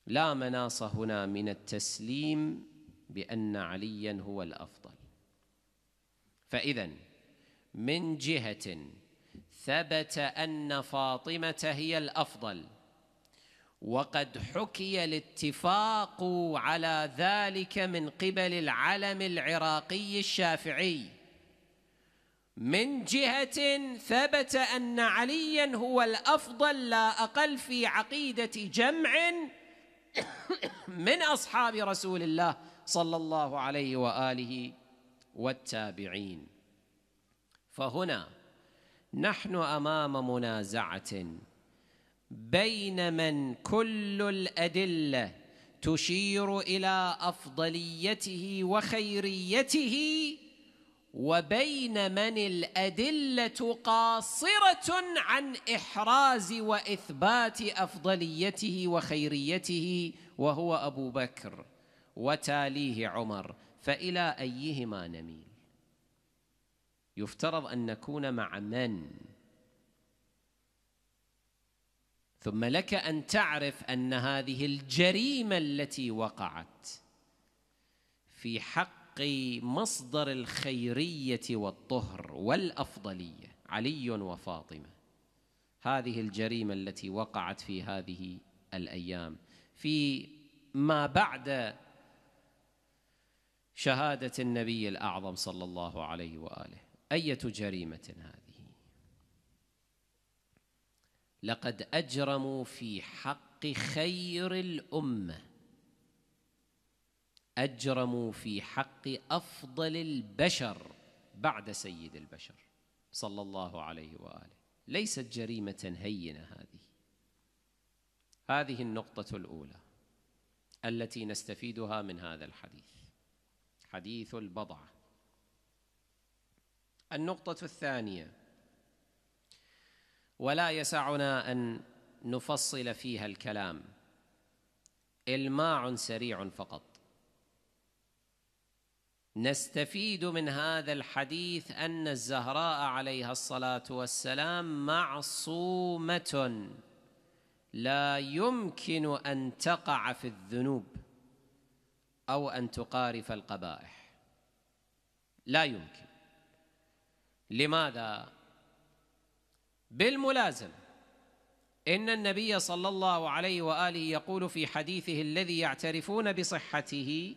لا مناص هنا من التسليم بأن عليا هو الأفضل فإذا من جهة ثبت أن فاطمة هي الأفضل وقد حكي الاتفاق على ذلك من قبل العلم العراقي الشافعي من جهة ثبت أن عليا هو الأفضل لا أقل في عقيدة جمع من أصحاب رسول الله صلى الله عليه واله والتابعين فهنا نحن امام منازعه بين من كل الادله تشير الى افضليته وخيريته وبين من الادله قاصره عن احراز واثبات افضليته وخيريته وهو ابو بكر وتاليه عمر فإلى أيهما نميل يفترض أن نكون مع من ثم لك أن تعرف أن هذه الجريمة التي وقعت في حق مصدر الخيرية والطهر والأفضلية علي وفاطمة هذه الجريمة التي وقعت في هذه الأيام في ما بعد شهادة النبي الأعظم صلى الله عليه وآله أية جريمة هذه لقد أجرموا في حق خير الأمة أجرموا في حق أفضل البشر بعد سيد البشر صلى الله عليه وآله ليست جريمة هينة هذه هذه النقطة الأولى التي نستفيدها من هذا الحديث حديث البضعة النقطة الثانية ولا يسعنا أن نفصل فيها الكلام إلماع سريع فقط نستفيد من هذا الحديث أن الزهراء عليها الصلاة والسلام معصومة لا يمكن أن تقع في الذنوب أو أن تقارف القبائح لا يمكن لماذا؟ بالملازم إن النبي صلى الله عليه وآله يقول في حديثه الذي يعترفون بصحته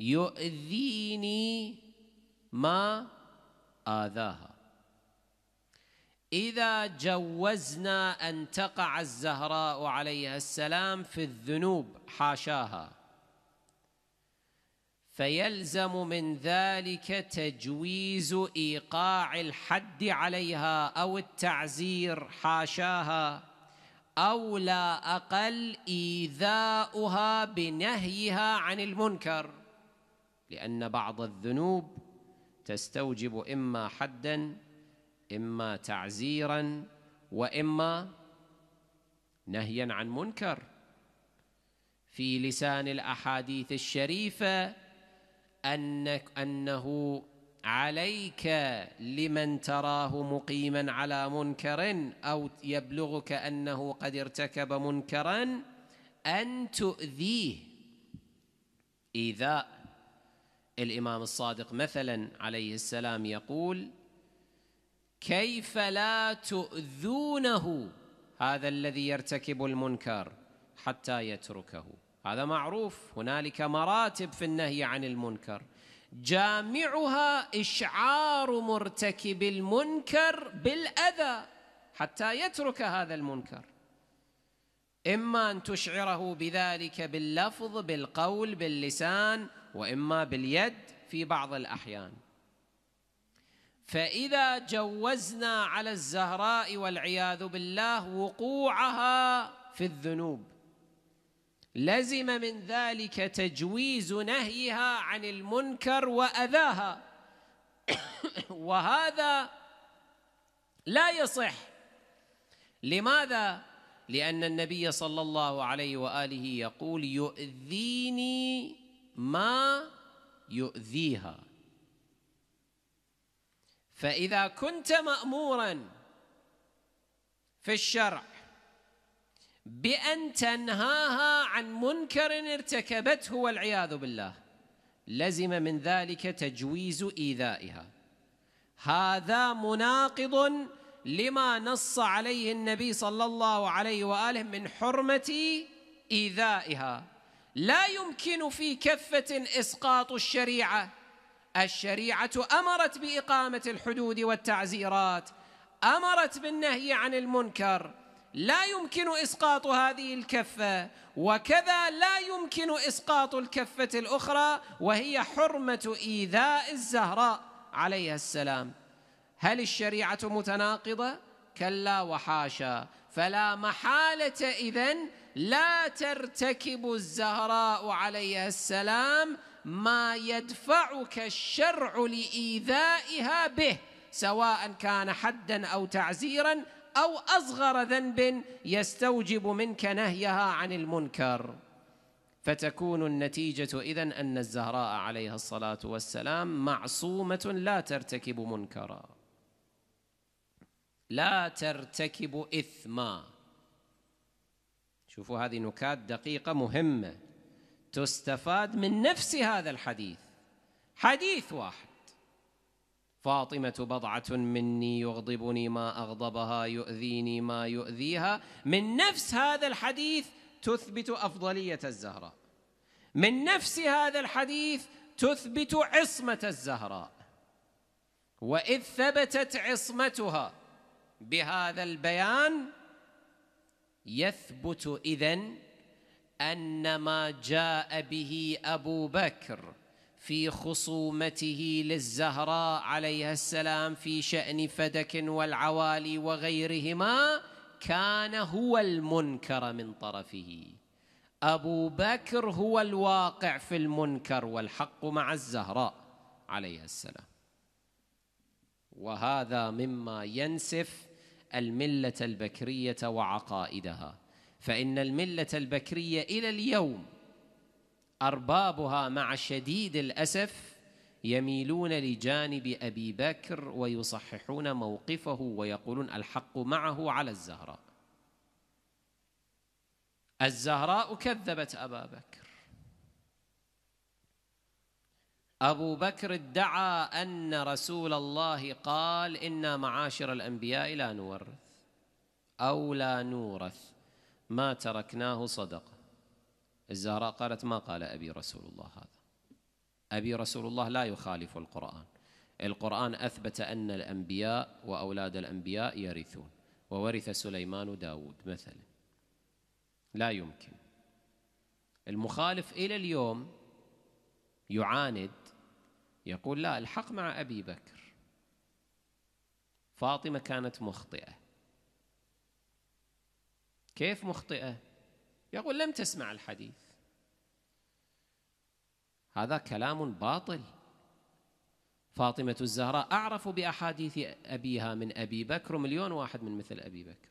يؤذيني ما آذاها إذا جوزنا أن تقع الزهراء عليها السلام في الذنوب حاشاها فيلزم من ذلك تجويز ايقاع الحد عليها او التعزير حاشاها او لا اقل ايذاؤها بنهيها عن المنكر لان بعض الذنوب تستوجب اما حدا اما تعزيرا واما نهيا عن منكر في لسان الاحاديث الشريفه أنك أنه عليك لمن تراه مقيما على منكر أو يبلغك أنه قد ارتكب منكرا أن تؤذيه إيذاء الإمام الصادق مثلا عليه السلام يقول كيف لا تؤذونه هذا الذي يرتكب المنكر حتى يتركه هذا معروف هنالك مراتب في النهي عن المنكر جامعها إشعار مرتكب المنكر بالأذى حتى يترك هذا المنكر إما أن تشعره بذلك باللفظ بالقول باللسان وإما باليد في بعض الأحيان فإذا جوزنا على الزهراء والعياذ بالله وقوعها في الذنوب لزم من ذلك تجويز نهيها عن المنكر وأذاها وهذا لا يصح لماذا؟ لأن النبي صلى الله عليه وآله يقول يؤذيني ما يؤذيها فإذا كنت مأمورا في الشرع بأن تنهاها عن منكر ارتكبته والعياذ بالله لزم من ذلك تجويز إيذائها هذا مناقض لما نص عليه النبي صلى الله عليه وآله من حرمة إيذائها لا يمكن في كفة إسقاط الشريعة الشريعة أمرت بإقامة الحدود والتعزيرات أمرت بالنهي عن المنكر لا يمكن إسقاط هذه الكفة وكذا لا يمكن إسقاط الكفة الأخرى وهي حرمة إيذاء الزهراء عليها السلام هل الشريعة متناقضة؟ كلا وحاشا فلا محالة إذن لا ترتكب الزهراء عليها السلام ما يدفعك الشرع لإيذائها به سواء كان حدا أو تعزيرا أو أصغر ذنب يستوجب منك نهيها عن المنكر فتكون النتيجة إذا أن الزهراء عليها الصلاة والسلام معصومة لا ترتكب منكرا لا ترتكب إثما شوفوا هذه نكات دقيقة مهمة تستفاد من نفس هذا الحديث حديث واحد فاطمة بضعة مني يغضبني ما أغضبها يؤذيني ما يؤذيها من نفس هذا الحديث تثبت أفضلية الزهراء من نفس هذا الحديث تثبت عصمة الزهراء وإذ ثبتت عصمتها بهذا البيان يثبت إذن أن ما جاء به أبو بكر في خصومته للزهراء عليها السلام في شأن فدك والعوالي وغيرهما كان هو المنكر من طرفه أبو بكر هو الواقع في المنكر والحق مع الزهراء عليها السلام وهذا مما ينسف الملة البكرية وعقائدها فإن الملة البكرية إلى اليوم أربابها مع شديد الأسف يميلون لجانب أبي بكر ويصححون موقفه ويقولون الحق معه على الزهراء الزهراء كذبت أبا بكر أبو بكر ادعى أن رسول الله قال إنا معاشر الأنبياء لا نورث أو لا نورث ما تركناه صدقه الزهراء قالت ما قال أبي رسول الله هذا أبي رسول الله لا يخالف القرآن القرآن أثبت أن الأنبياء وأولاد الأنبياء يرثون وورث سليمان داود مثلا لا يمكن المخالف إلى اليوم يعاند يقول لا الحق مع أبي بكر فاطمة كانت مخطئة كيف مخطئة يقول لم تسمع الحديث هذا كلام باطل فاطمة الزهراء أعرف بأحاديث أبيها من أبي بكر مليون واحد من مثل أبي بكر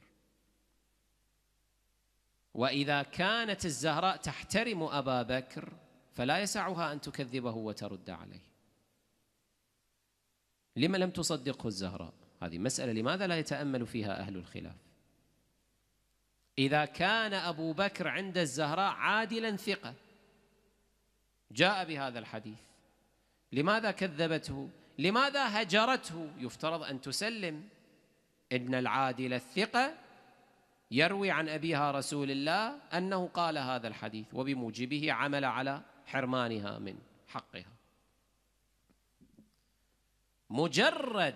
وإذا كانت الزهراء تحترم أبا بكر فلا يسعها أن تكذبه وترد عليه لما لم تصدقه الزهراء هذه مسألة لماذا لا يتأمل فيها أهل الخلاف إذا كان أبو بكر عند الزهراء عادلا ثقة جاء بهذا الحديث لماذا كذبته لماذا هجرته يفترض أن تسلم إن العادل الثقة يروي عن أبيها رسول الله أنه قال هذا الحديث وبموجبه عمل على حرمانها من حقها مجرد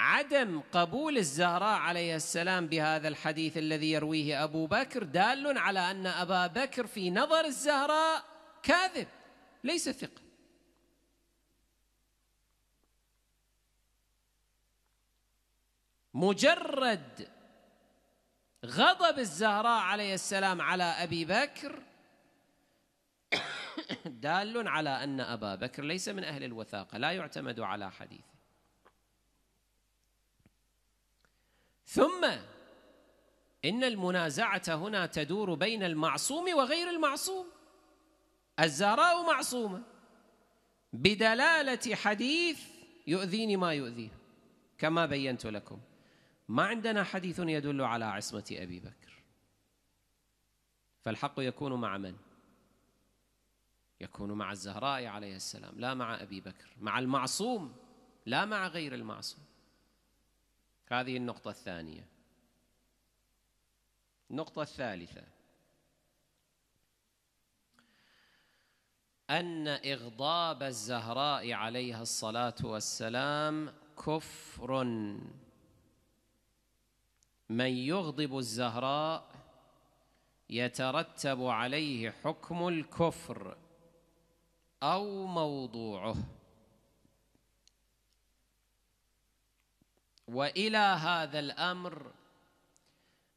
عدم قبول الزهراء عليه السلام بهذا الحديث الذي يرويه أبو بكر دال على أن أبا بكر في نظر الزهراء كاذب ليس ثقة مجرد غضب الزهراء عليه السلام على أبي بكر دال على أن أبا بكر ليس من أهل الوثاقة لا يعتمد على حديثه ثم إن المنازعة هنا تدور بين المعصوم وغير المعصوم الزهراء معصومة بدلالة حديث يؤذيني ما يؤذيه كما بينت لكم ما عندنا حديث يدل على عصمة أبي بكر فالحق يكون مع من؟ يكون مع الزهراء عليه السلام لا مع أبي بكر مع المعصوم لا مع غير المعصوم هذه النقطة الثانية النقطة الثالثة أن إغضاب الزهراء عليها الصلاة والسلام كفر من يغضب الزهراء يترتب عليه حكم الكفر أو موضوعه والى هذا الامر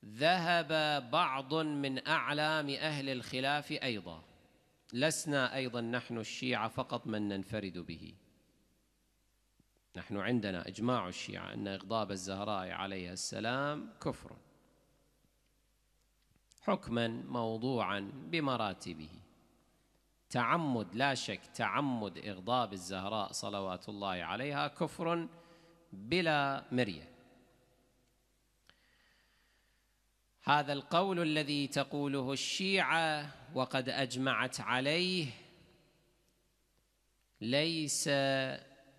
ذهب بعض من اعلام اهل الخلاف ايضا لسنا ايضا نحن الشيعه فقط من ننفرد به نحن عندنا اجماع الشيعه ان اغضاب الزهراء عليها السلام كفر حكما موضوعا بمراتبه تعمد لا شك تعمد اغضاب الزهراء صلوات الله عليها كفر بلا مريه هذا القول الذي تقوله الشيعه وقد اجمعت عليه ليس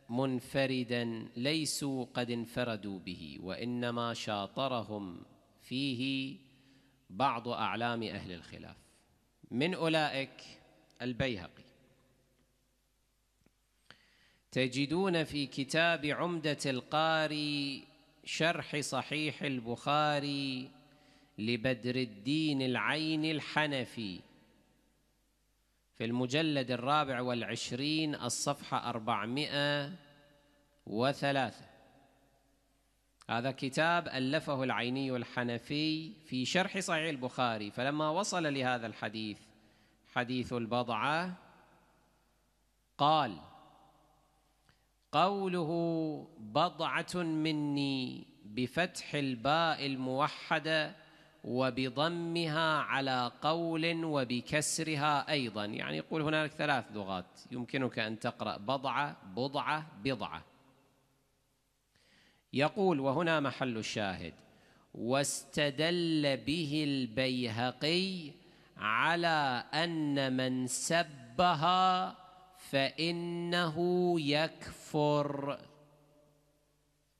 منفردا ليسوا قد انفردوا به وانما شاطرهم فيه بعض اعلام اهل الخلاف من اولئك البيهقي تجدون في كتاب عمدة القاري شرح صحيح البخاري لبدر الدين العين الحنفي في المجلد الرابع والعشرين الصفحة أربعمائة وثلاثة هذا كتاب ألفه العيني الحنفي في شرح صحيح البخاري فلما وصل لهذا الحديث حديث البضعة قال قوله بضعة مني بفتح الباء الموحدة وبضمها على قول وبكسرها أيضا يعني يقول هنالك ثلاث لغات يمكنك أن تقرأ بضعة بضعة بضعة يقول وهنا محل الشاهد واستدل به البيهقي على أن من سبها فإنه يكفر الكفر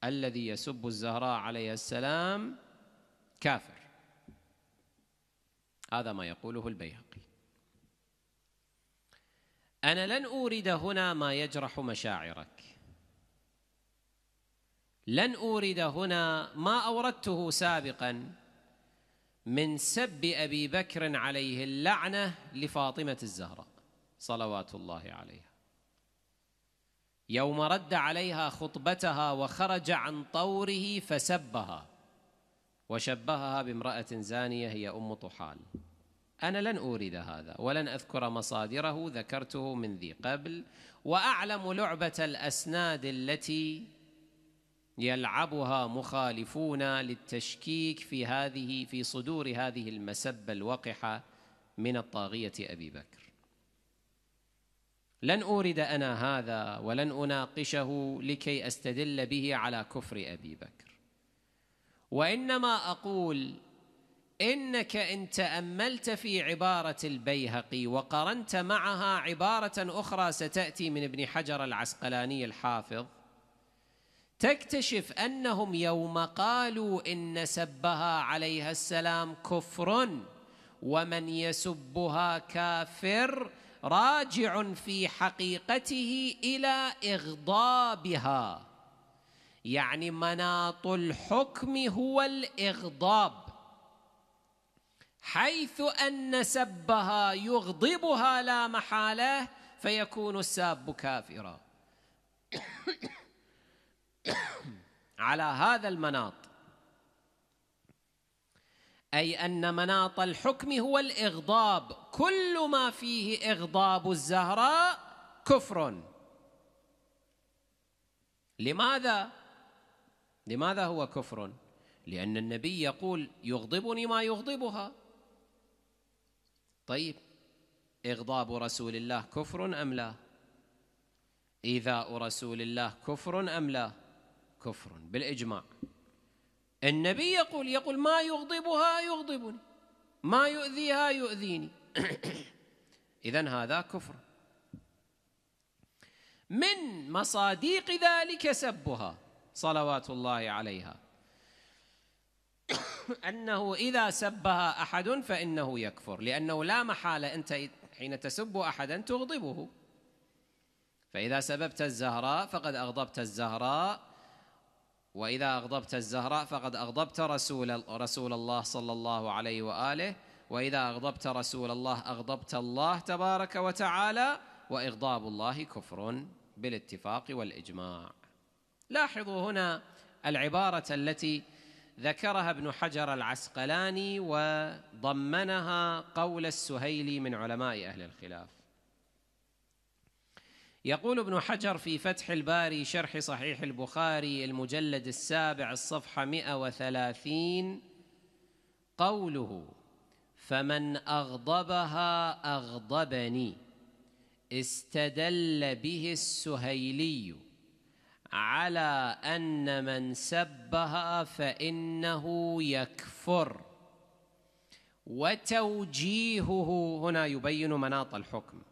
الذي يسب الزهراء عليه السلام كافر هذا ما يقوله البيهقي أنا لن أورد هنا ما يجرح مشاعرك لن أورد هنا ما أوردته سابقا من سب أبي بكر عليه اللعنة لفاطمة الزهراء صلوات الله عليها يوم رد عليها خطبتها وخرج عن طوره فسبها وشبهها بامرأة زانية هي أم طحال أنا لن أورد هذا ولن أذكر مصادره ذكرته من ذي قبل وأعلم لعبة الأسناد التي يلعبها مخالفون للتشكيك في هذه في صدور هذه المسبة الوقحة من الطاغية أبي بكر لن أورد أنا هذا ولن أناقشه لكي أستدل به على كفر أبي بكر وإنما أقول إنك إن تأملت في عبارة البيهقي وقرنت معها عبارة أخرى ستأتي من ابن حجر العسقلاني الحافظ تكتشف أنهم يوم قالوا إن سبها عليها السلام كفر ومن يسبها كافر راجع في حقيقته الى اغضابها يعني مناط الحكم هو الاغضاب حيث ان سبها يغضبها لا محاله فيكون الساب كافرا على هذا المناط أي أن مناط الحكم هو الإغضاب كل ما فيه إغضاب الزهراء كفر لماذا؟ لماذا هو كفر؟ لأن النبي يقول يغضبني ما يغضبها طيب إغضاب رسول الله كفر أم لا؟ إيذاء رسول الله كفر أم لا؟ كفر بالإجماع النبي يقول يقول ما يغضبها يغضبني ما يؤذيها يؤذيني إذا هذا كفر من مصاديق ذلك سبها صلوات الله عليها أنه إذا سبها أحد فإنه يكفر لأنه لا محالة أنت حين تسب أحدا تغضبه فإذا سببت الزهراء فقد أغضبت الزهراء وإذا أغضبت الزهراء فقد أغضبت رسول رسول الله صلى الله عليه وآله وإذا أغضبت رسول الله أغضبت الله تبارك وتعالى وإغضاب الله كفر بالاتفاق والإجماع لاحظوا هنا العبارة التي ذكرها ابن حجر العسقلاني وضمنها قول السهيلي من علماء أهل الخلاف يقول ابن حجر في فتح الباري شرح صحيح البخاري المجلد السابع الصفحة 130 قوله فمن أغضبها أغضبني استدل به السهيلي على أن من سبها فإنه يكفر وتوجيهه هنا يبين مناط الحكم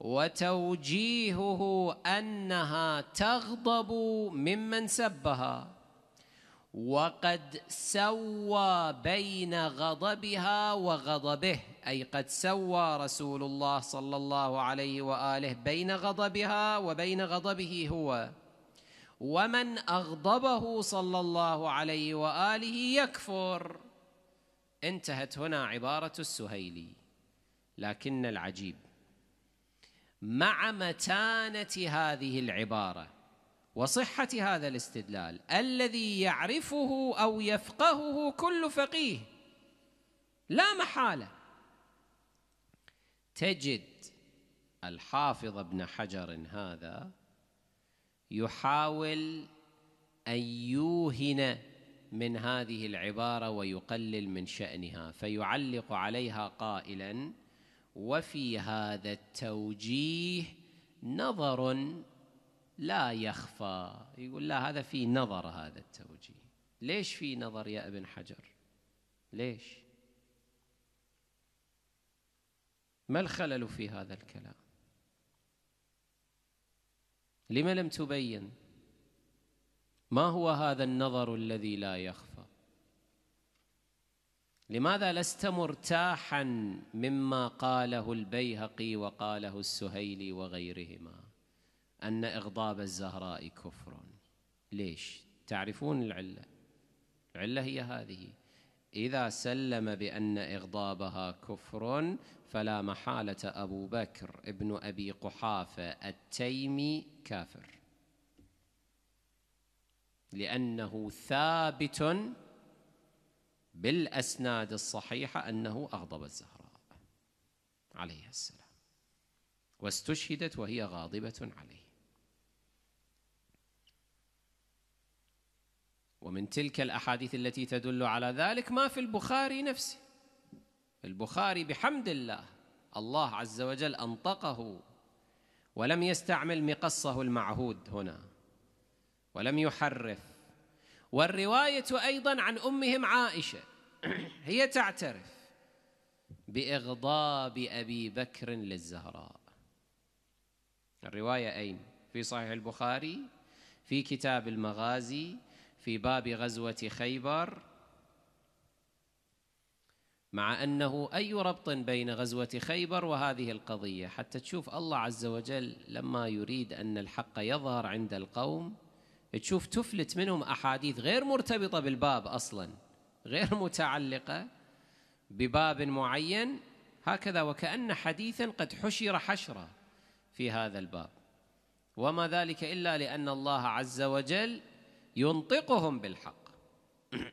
وتوجيهه انها تغضب ممن سبها وقد سوى بين غضبها وغضبه اي قد سوى رسول الله صلى الله عليه واله بين غضبها وبين غضبه هو ومن اغضبه صلى الله عليه واله يكفر انتهت هنا عباره السهيلي لكن العجيب مع متانه هذه العباره وصحه هذا الاستدلال الذي يعرفه او يفقهه كل فقيه لا محاله تجد الحافظ ابن حجر هذا يحاول ان يوهن من هذه العباره ويقلل من شانها فيعلق عليها قائلا وفي هذا التوجيه نظر لا يخفى يقول لا هذا في نظر هذا التوجيه ليش في نظر يا ابن حجر ليش ما الخلل في هذا الكلام لما لم تبين ما هو هذا النظر الذي لا يخفى لماذا لست مرتاحا مما قاله البيهقي وقاله السهيلي وغيرهما أن إغضاب الزهراء كفر ليش؟ تعرفون العلة العلة هي هذه إذا سلم بأن إغضابها كفر فلا محالة أبو بكر ابن أبي قحافة التيمي كافر لأنه ثابت بالاسناد الصحيحه انه اغضب الزهراء عليه السلام واستشهدت وهي غاضبه عليه ومن تلك الاحاديث التي تدل على ذلك ما في البخاري نفسه البخاري بحمد الله الله عز وجل انطقه ولم يستعمل مقصه المعهود هنا ولم يحرف والروايه ايضا عن امهم عائشه هي تعترف باغضاب ابي بكر للزهراء الروايه اين في صحيح البخاري في كتاب المغازي في باب غزوه خيبر مع انه اي ربط بين غزوه خيبر وهذه القضيه حتى تشوف الله عز وجل لما يريد ان الحق يظهر عند القوم تشوف تفلت منهم احاديث غير مرتبطه بالباب اصلا غير متعلقه بباب معين هكذا وكان حديثا قد حشر حشره في هذا الباب وما ذلك الا لان الله عز وجل ينطقهم بالحق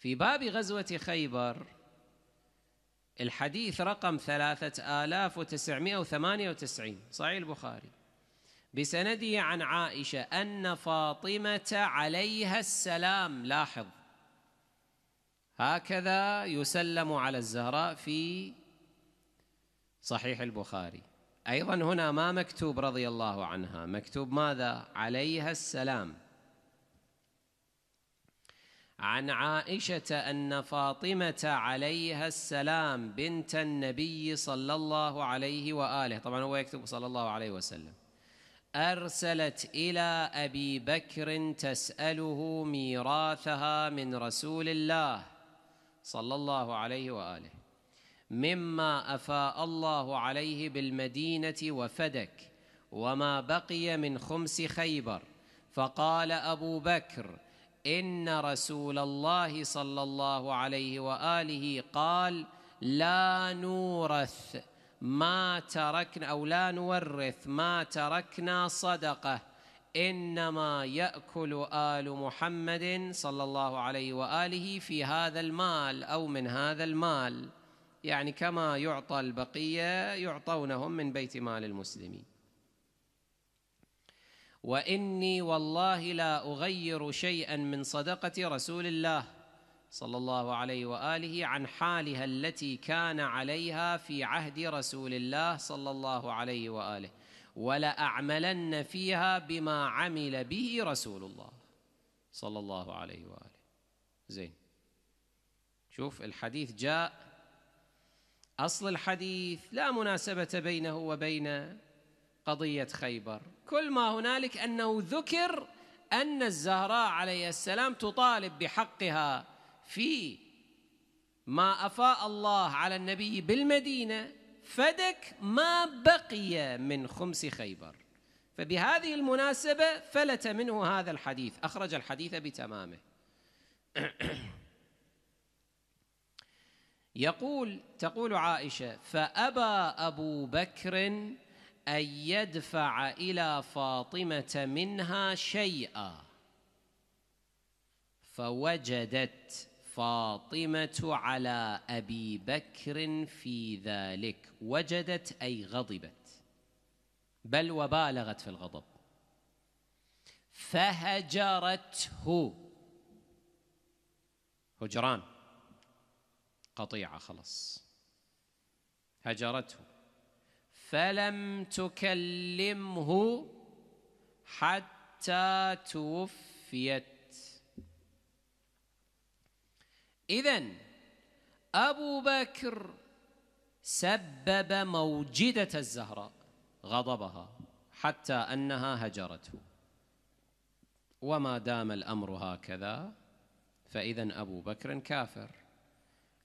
في باب غزوه خيبر الحديث رقم 3998 صحيح البخاري بسنده عن عائشة أن فاطمة عليها السلام لاحظ هكذا يسلم على الزهراء في صحيح البخاري أيضا هنا ما مكتوب رضي الله عنها مكتوب ماذا عليها السلام عن عائشة أن فاطمة عليها السلام بنت النبي صلى الله عليه وآله طبعا هو يكتب صلى الله عليه وسلم أرسلت إلى أبي بكر تسأله ميراثها من رسول الله صلى الله عليه وآله مما أفاء الله عليه بالمدينة وفدك وما بقي من خمس خيبر فقال أبو بكر إن رسول الله صلى الله عليه وآله قال لا نورث ما تركنا أو لا نورث ما تركنا صدقة إنما يأكل آل محمد صلى الله عليه وآله في هذا المال أو من هذا المال يعني كما يعطى البقية يعطونهم من بيت مال المسلمين وإني والله لا أغير شيئا من صدقة رسول الله صلى الله عليه واله عن حالها التي كان عليها في عهد رسول الله صلى الله عليه واله ولاعملن فيها بما عمل به رسول الله صلى الله عليه واله زين شوف الحديث جاء اصل الحديث لا مناسبه بينه وبين قضيه خيبر كل ما هنالك انه ذكر ان الزهراء عليه السلام تطالب بحقها في ما أفاء الله على النبي بالمدينة فدك ما بقي من خمس خيبر فبهذه المناسبة فلت منه هذا الحديث أخرج الحديث بتمامه يقول تقول عائشة فأبى أبو بكر أن يدفع إلى فاطمة منها شيئا فوجدت فاطمة على أبي بكر في ذلك وجدت أي غضبت بل وبالغت في الغضب فهجرته هجران قطيعة خلص هجرته فلم تكلمه حتى توفيت إذا أبو بكر سبب موجدة الزهراء غضبها حتى أنها هجرته وما دام الأمر هكذا فإذا أبو بكر كافر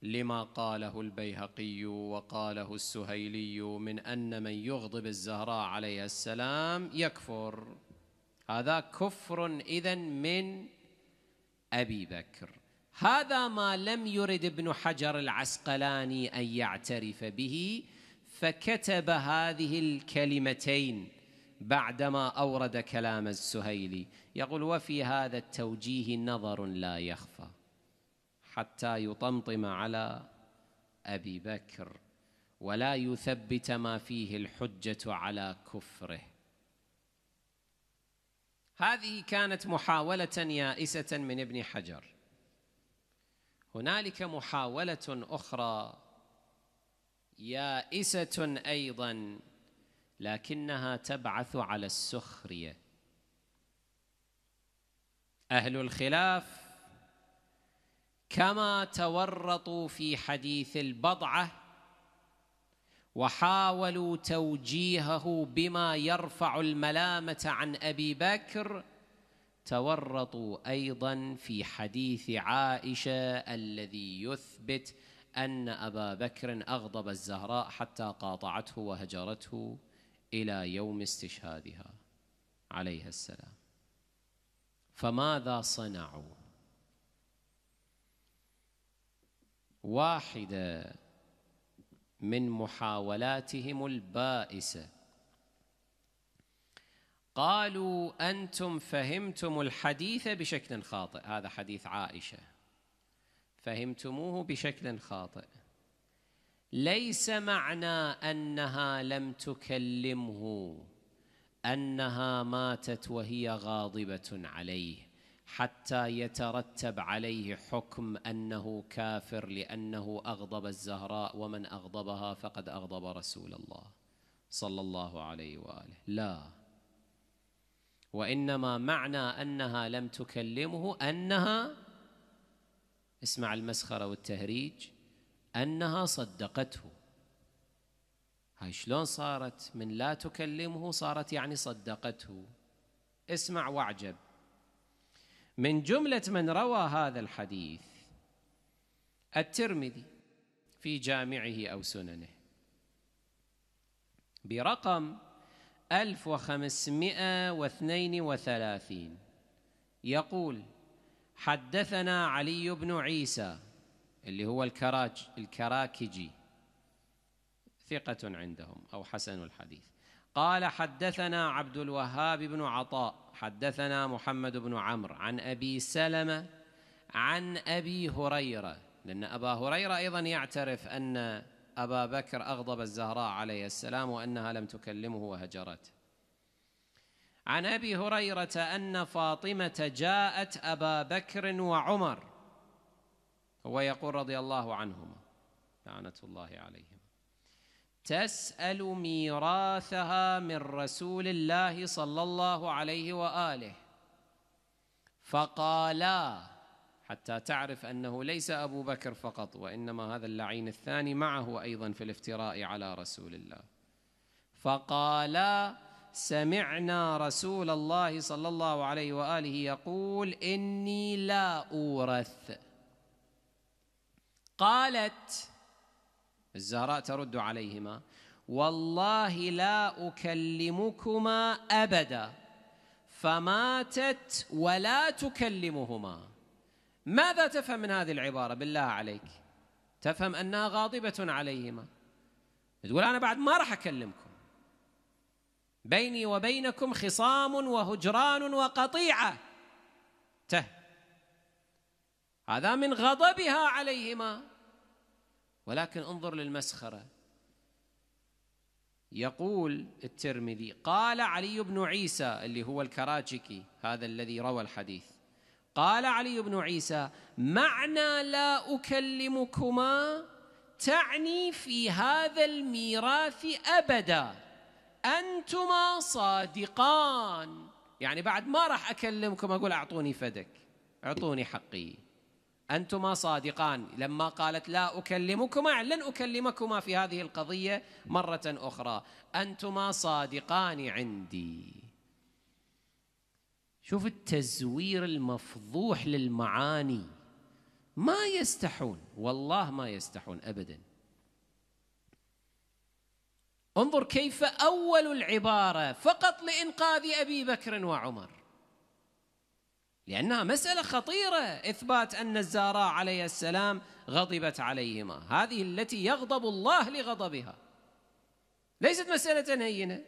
لما قاله البيهقي وقاله السهيلي من أن من يغضب الزهراء عليه السلام يكفر هذا كفر إذا من أبي بكر هذا ما لم يرد ابن حجر العسقلاني أن يعترف به فكتب هذه الكلمتين بعدما أورد كلام السهيلي يقول وفي هذا التوجيه نظر لا يخفى حتى يطمطم على أبي بكر ولا يثبت ما فيه الحجة على كفره هذه كانت محاولة يائسة من ابن حجر هنالك محاوله اخرى يائسه ايضا لكنها تبعث على السخريه اهل الخلاف كما تورطوا في حديث البضعه وحاولوا توجيهه بما يرفع الملامه عن ابي بكر تورطوا ايضا في حديث عائشه الذي يثبت ان ابا بكر اغضب الزهراء حتى قاطعته وهجرته الى يوم استشهادها عليها السلام فماذا صنعوا واحده من محاولاتهم البائسه قالوا انتم فهمتم الحديث بشكل خاطئ هذا حديث عائشه فهمتموه بشكل خاطئ ليس معنى انها لم تكلمه انها ماتت وهي غاضبه عليه حتى يترتب عليه حكم انه كافر لانه اغضب الزهراء ومن اغضبها فقد اغضب رسول الله صلى الله عليه واله لا وإنما معنى أنها لم تكلمه أنها اسمع المسخرة والتهريج أنها صدقته هاي شلون صارت من لا تكلمه صارت يعني صدقته اسمع واعجب من جملة من روى هذا الحديث الترمذي في جامعه أو سننه برقم 1532 يقول حدثنا علي بن عيسى اللي هو الكراج الكراكجي ثقة عندهم أو حسن الحديث قال حدثنا عبد الوهاب بن عطاء حدثنا محمد بن عمرو عن أبي سلمة عن أبي هريرة لأن أبا هريرة أيضا يعترف أن أبا بكر أغضب الزهراء عليه السلام وأنها لم تكلمه وهجرته عن أبي هريرة أن فاطمة جاءت أبا بكر وعمر هو يقول رضي الله عنهما لعنة الله عليهم تسأل ميراثها من رسول الله صلى الله عليه وآله فقالا حتى تعرف انه ليس ابو بكر فقط وانما هذا اللعين الثاني معه ايضا في الافتراء على رسول الله فقالا سمعنا رسول الله صلى الله عليه واله يقول اني لا اورث قالت الزهراء ترد عليهما والله لا اكلمكما ابدا فماتت ولا تكلمهما ماذا تفهم من هذه العبارة بالله عليك تفهم أنها غاضبة عليهما تقول أنا بعد ما راح أكلمكم بيني وبينكم خصام وهجران وقطيعة ته هذا من غضبها عليهما ولكن انظر للمسخرة يقول الترمذي قال علي بن عيسى اللي هو الكراجكي هذا الذي روى الحديث قال علي بن عيسى معنى لا أكلمكما تعني في هذا الميراث أبدا أنتما صادقان يعني بعد ما راح أكلمكم أقول أعطوني فدك أعطوني حقي أنتما صادقان لما قالت لا أكلمكما يعني لن أكلمكما في هذه القضية مرة أخرى أنتما صادقان عندي شوف التزوير المفضوح للمعاني ما يستحون والله ما يستحون ابدا انظر كيف اول العباره فقط لانقاذ ابي بكر وعمر لانها مساله خطيره اثبات ان الزهراء عليه السلام غضبت عليهما هذه التي يغضب الله لغضبها ليست مساله هينه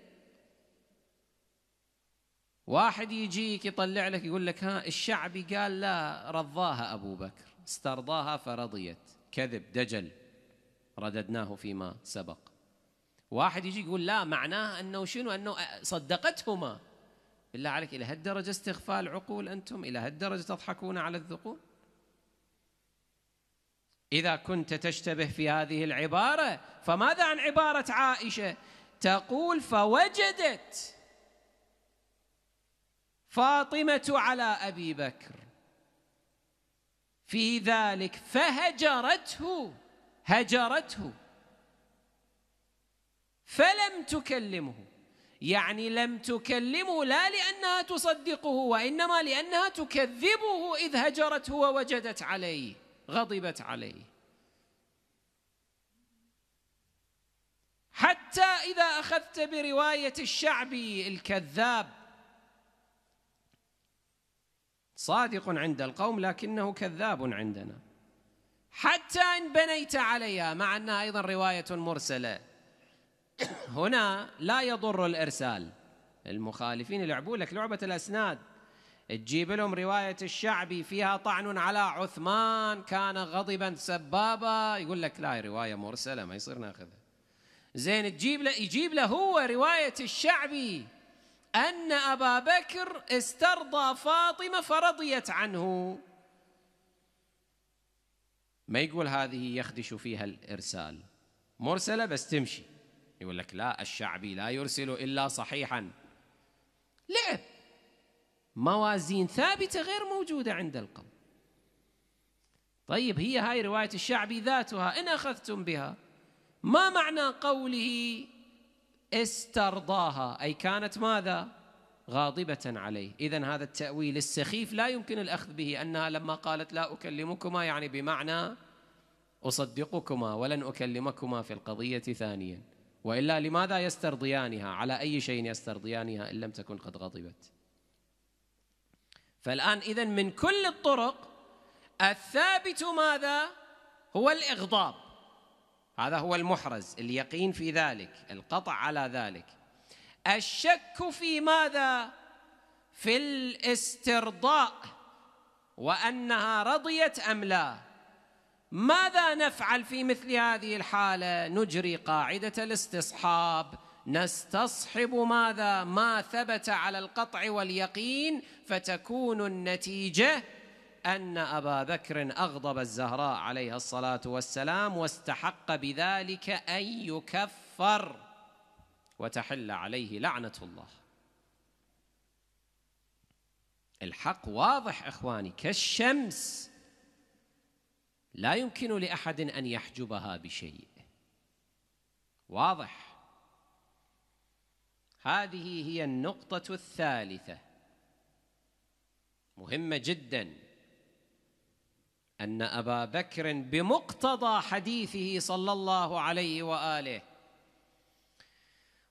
واحد يجيك يطلع لك يقول لك ها الشعبي قال لا رضاها أبو بكر استرضاها فرضيت كذب دجل رددناه فيما سبق واحد يجي يقول لا معناه أنه شنو أنه صدقتهما بالله عليك إلى هالدرجة استغفال عقول أنتم إلى هالدرجة تضحكون على الذقون إذا كنت تشتبه في هذه العبارة فماذا عن عبارة عائشة تقول فوجدت فاطمة على أبي بكر في ذلك فهجرته هجرته فلم تكلمه يعني لم تكلمه لا لأنها تصدقه وإنما لأنها تكذبه إذ هجرته ووجدت عليه غضبت عليه حتى إذا أخذت برواية الشعبي الكذاب صادق عند القوم لكنه كذاب عندنا حتى إن بنيت عليها مع أنها أيضا رواية مرسلة هنا لا يضر الإرسال المخالفين يلعبوا لك لعبة الأسناد تجيب لهم رواية الشعبي فيها طعن على عثمان كان غضبا سبابا يقول لك لا رواية مرسلة ما يصير ناخذها زين تجيب له يجيب له هو رواية الشعبي أن أبا بكر استرضى فاطمة فرضيت عنه ما يقول هذه يخدش فيها الإرسال مرسلة بس تمشي يقول لك لا الشعبي لا يرسل إلا صحيحا لعب موازين ثابتة غير موجودة عند القوم طيب هي هاي رواية الشعبي ذاتها إن أخذتم بها ما معنى قوله استرضاها أي كانت ماذا غاضبة عليه إذا هذا التأويل السخيف لا يمكن الأخذ به أنها لما قالت لا أكلمكما يعني بمعنى أصدقكما ولن أكلمكما في القضية ثانيا وإلا لماذا يسترضيانها على أي شيء يسترضيانها إن لم تكن قد غضبت فالآن إذا من كل الطرق الثابت ماذا هو الإغضاب هذا هو المحرز اليقين في ذلك القطع على ذلك الشك في ماذا في الاسترضاء وانها رضيت ام لا ماذا نفعل في مثل هذه الحاله نجري قاعده الاستصحاب نستصحب ماذا ما ثبت على القطع واليقين فتكون النتيجه أن أبا بكر أغضب الزهراء عليها الصلاة والسلام واستحق بذلك أن يكفر وتحل عليه لعنة الله الحق واضح إخواني كالشمس لا يمكن لأحد أن يحجبها بشيء واضح هذه هي النقطة الثالثة مهمة جداً ان ابا بكر بمقتضى حديثه صلى الله عليه واله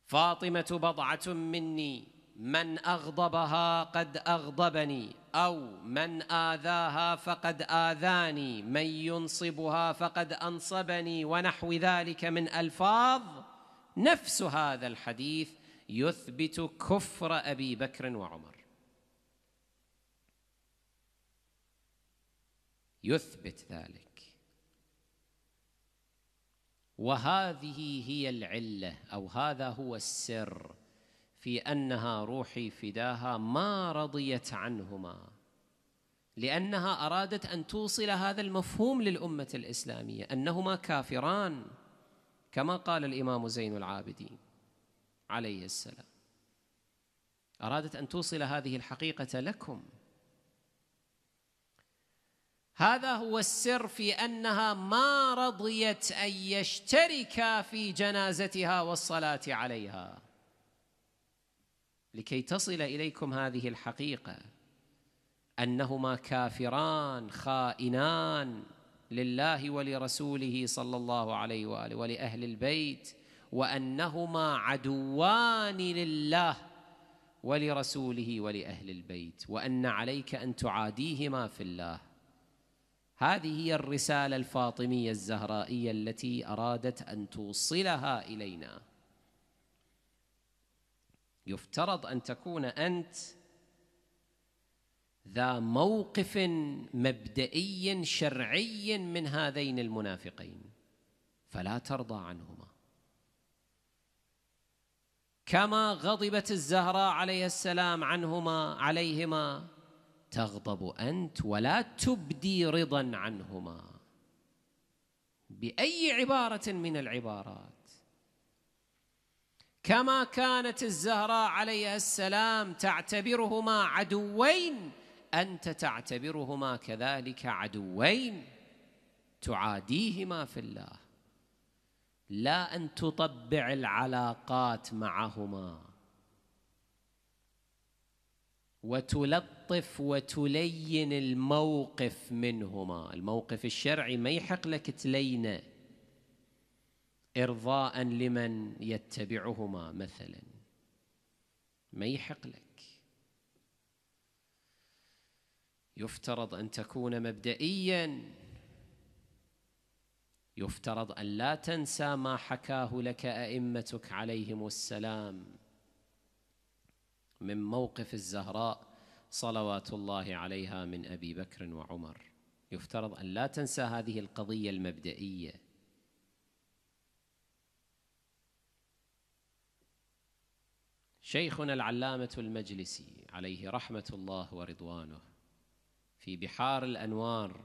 فاطمه بضعه مني من اغضبها قد اغضبني او من اذاها فقد اذاني من ينصبها فقد انصبني ونحو ذلك من الفاظ نفس هذا الحديث يثبت كفر ابي بكر وعمر يثبت ذلك وهذه هي العله او هذا هو السر في انها روحي فداها ما رضيت عنهما لانها ارادت ان توصل هذا المفهوم للامه الاسلاميه انهما كافران كما قال الامام زين العابدين عليه السلام ارادت ان توصل هذه الحقيقه لكم هذا هو السر في انها ما رضيت ان يشترك في جنازتها والصلاه عليها لكي تصل اليكم هذه الحقيقه انهما كافران خائنان لله ولرسوله صلى الله عليه واله ولاهل البيت وانهما عدوان لله ولرسوله ولاهل البيت وان عليك ان تعاديهما في الله هذه هي الرسالة الفاطمية الزهرائية التي أرادت أن توصلها إلينا يفترض أن تكون أنت ذا موقف مبدئي شرعي من هذين المنافقين فلا ترضى عنهما كما غضبت الزهراء عليه السلام عنهما عليهما تغضب انت ولا تبدي رضا عنهما باي عباره من العبارات كما كانت الزهراء عليها السلام تعتبرهما عدوين انت تعتبرهما كذلك عدوين تعاديهما في الله لا ان تطبع العلاقات معهما وتلطف وتلين الموقف منهما الموقف الشرعي ما يحق لك تلينه إرضاء لمن يتبعهما مثلا ما يحق لك يفترض أن تكون مبدئيا يفترض أن لا تنسى ما حكاه لك أئمتك عليهم السلام من موقف الزهراء صلوات الله عليها من ابي بكر وعمر يفترض ان لا تنسى هذه القضيه المبدئيه شيخنا العلامه المجلسي عليه رحمه الله ورضوانه في بحار الانوار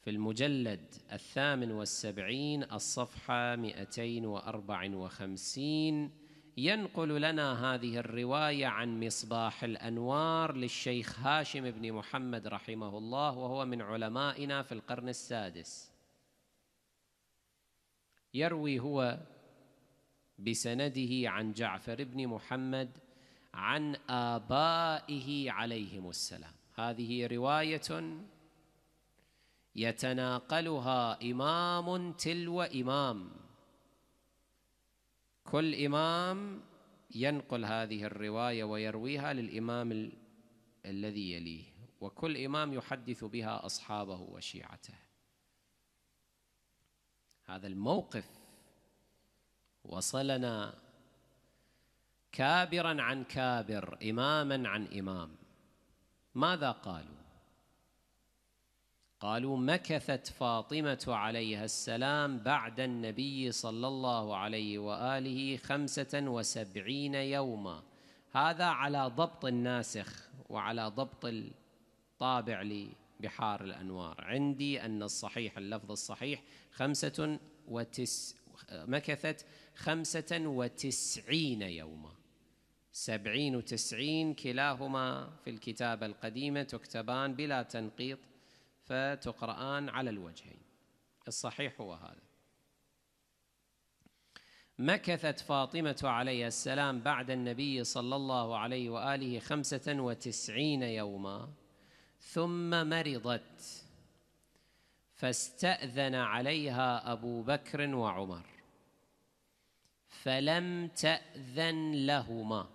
في المجلد الثامن والسبعين الصفحه 254 ينقل لنا هذه الرواية عن مصباح الأنوار للشيخ هاشم بن محمد رحمه الله وهو من علمائنا في القرن السادس يروي هو بسنده عن جعفر بن محمد عن آبائه عليهم السلام هذه رواية يتناقلها إمام تلو إمام كل إمام ينقل هذه الرواية ويرويها للإمام ال... الذي يليه وكل إمام يحدث بها أصحابه وشيعته هذا الموقف وصلنا كابرا عن كابر إماما عن إمام ماذا قالوا قالوا مكثت فاطمة عليها السلام بعد النبي صلى الله عليه وآله خمسة وسبعين يوما هذا على ضبط الناسخ وعلى ضبط الطابع لبحار الأنوار عندي أن الصحيح اللفظ الصحيح خمسة وتس مكثت خمسة وتسعين يوما سبعين وتسعين كلاهما في الكتابة القديمة تكتبان بلا تنقيط فتقرآن على الوجهين الصحيح هو هذا مكثت فاطمة عليه السلام بعد النبي صلى الله عليه وآله خمسة وتسعين يوما ثم مرضت فاستأذن عليها أبو بكر وعمر فلم تأذن لهما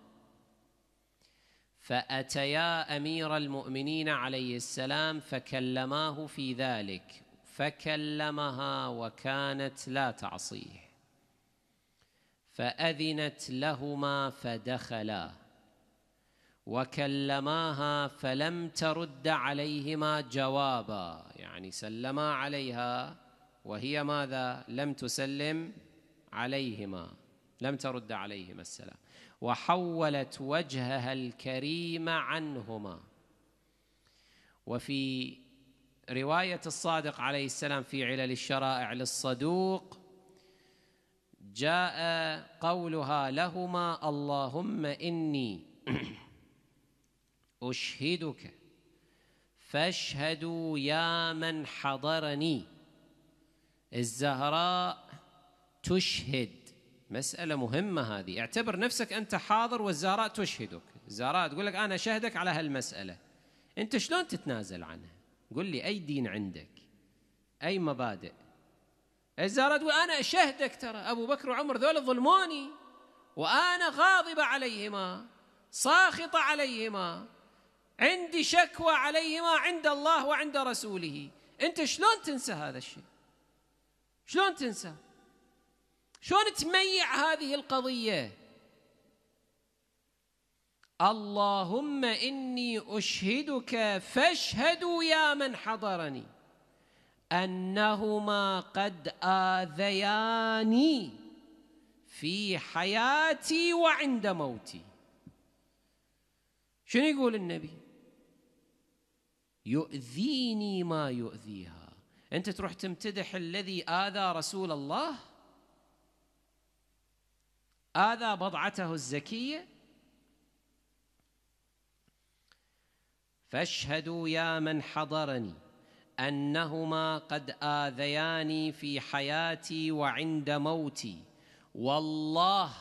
فأتيا أمير المؤمنين عليه السلام فكلماه في ذلك فكلمها وكانت لا تعصيه فأذنت لهما فدخلا وكلماها فلم ترد عليهما جوابا يعني سلما عليها وهي ماذا لم تسلم عليهما لم ترد عليهما السلام وحولت وجهها الكريم عنهما وفي روايه الصادق عليه السلام في علل الشرائع للصدوق جاء قولها لهما اللهم اني اشهدك فاشهدوا يا من حضرني الزهراء تشهد مسألة مهمة هذه اعتبر نفسك أنت حاضر والزاراء تشهدك الزاراء تقول لك أنا أشهدك على هالمسألة أنت شلون تتنازل عنها قل لي أي دين عندك أي مبادئ الزاراء تقول أنا أشهدك ترى أبو بكر وعمر ذول ظلموني وأنا غاضبة عليهما ساخطة عليهما عندي شكوى عليهما عند الله وعند رسوله أنت شلون تنسى هذا الشيء شلون تنسى شلون تميع هذه القضية اللهم إني أشهدك فاشهدوا يا من حضرني أنهما قد آذياني في حياتي وعند موتي شنو يقول النبي يؤذيني ما يؤذيها أنت تروح تمتدح الذي آذى رسول الله آذى بضعته الزكية فاشهدوا يا من حضرني أنهما قد آذياني في حياتي وعند موتي والله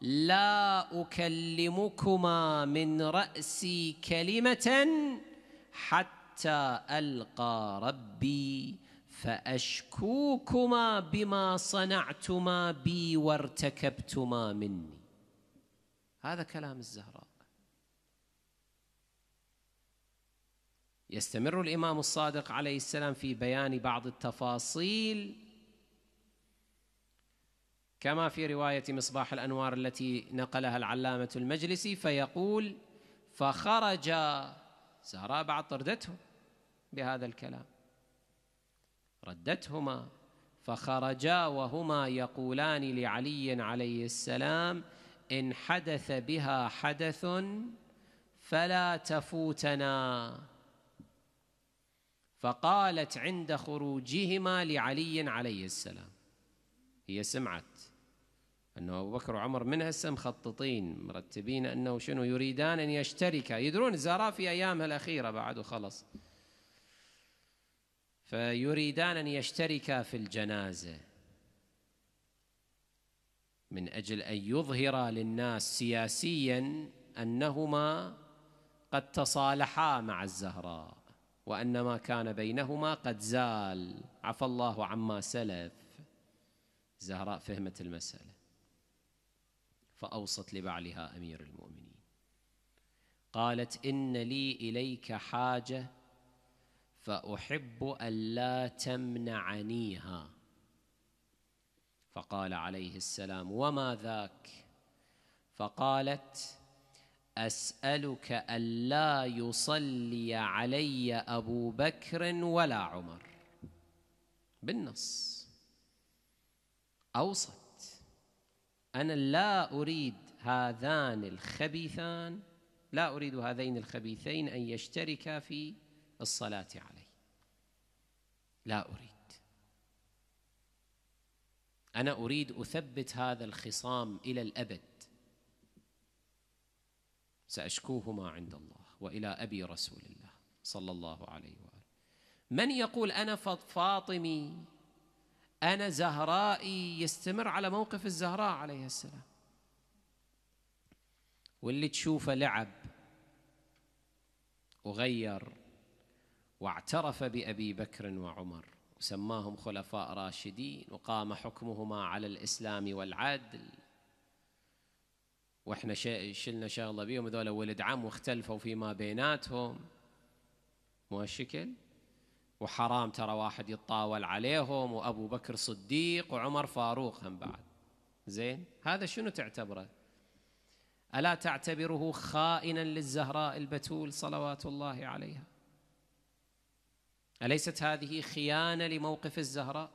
لا أكلمكما من رأسي كلمة حتى ألقى ربي فاشكوكما بما صنعتما بي وارتكبتما مني هذا كلام الزهراء يستمر الامام الصادق عليه السلام في بيان بعض التفاصيل كما في روايه مصباح الانوار التي نقلها العلامه المجلسي فيقول فخرج زهراء بعد طردته بهذا الكلام ردتهما فخرجا وهما يقولان لعلي عليه السلام إن حدث بها حدث فلا تفوتنا فقالت عند خروجهما لعلي عليه السلام هي سمعت أنه أبو بكر وعمر من هسه مخططين مرتبين أنه شنو يريدان أن يشتركا يدرون الزرافي أيامها الأخيرة بعد وخلص فيريدان أن يشتركا في الجنازة من أجل أن يظهرا للناس سياسيا أنهما قد تصالحا مع الزهراء وأن ما كان بينهما قد زال عفى الله عما سلف زهراء فهمت المسألة فأوصت لبعلها أمير المؤمنين قالت إن لي إليك حاجة فأحب ألا تمنعنيها فقال عليه السلام وما ذاك فقالت أسألك ألا يصلي علي أبو بكر ولا عمر بالنص أوصت أنا لا أريد هذان الخبيثان لا أريد هذين الخبيثين أن يشتركا في الصلاة عليه لا أريد أنا أريد أثبت هذا الخصام إلى الأبد سأشكوهما عند الله وإلى أبي رسول الله صلى الله عليه وآله من يقول أنا فاطمي أنا زهرائي يستمر على موقف الزهراء عليه السلام واللي تشوفه لعب وغير واعترف بأبي بكر وعمر وسماهم خلفاء راشدين وقام حكمهما على الإسلام والعدل واحنا شلنا شغله بيهم هذول ولد عم واختلفوا فيما بيناتهم مو هالشكل وحرام ترى واحد يتطاول عليهم وابو بكر صديق وعمر فاروق هم بعد زين هذا شنو تعتبره الا تعتبره خائنا للزهراء البتول صلوات الله عليها أليست هذه خيانة لموقف الزهراء؟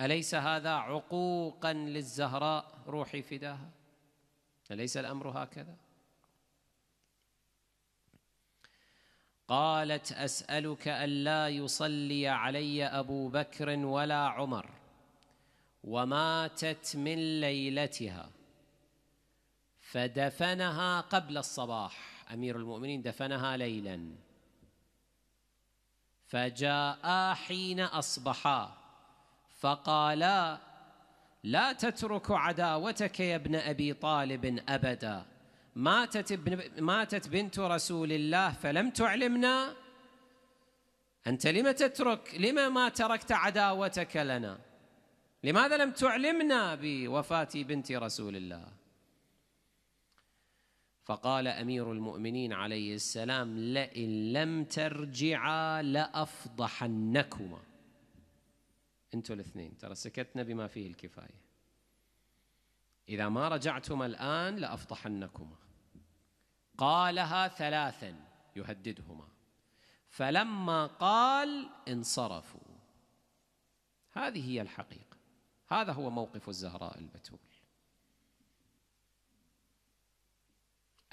أليس هذا عقوقا للزهراء روحي فداها؟ أليس الأمر هكذا؟ قالت أسألك ألا يصلي علي أبو بكر ولا عمر وماتت من ليلتها فدفنها قبل الصباح أمير المؤمنين دفنها ليلاً فجاء حين أصبحا فقالا لا تترك عداوتك يا ابن أبي طالب أبدا ماتت, ابن ماتت بنت رسول الله فلم تعلمنا أنت لم تترك لما ما تركت عداوتك لنا لماذا لم تعلمنا بوفاة بنت رسول الله فقال امير المؤمنين عليه السلام لئن لم ترجعا لافضحنكما انتوا الاثنين ترى سكتنا بما فيه الكفايه اذا ما رجعتما الان لافضحنكما قالها ثلاثا يهددهما فلما قال انصرفوا هذه هي الحقيقه هذا هو موقف الزهراء البتول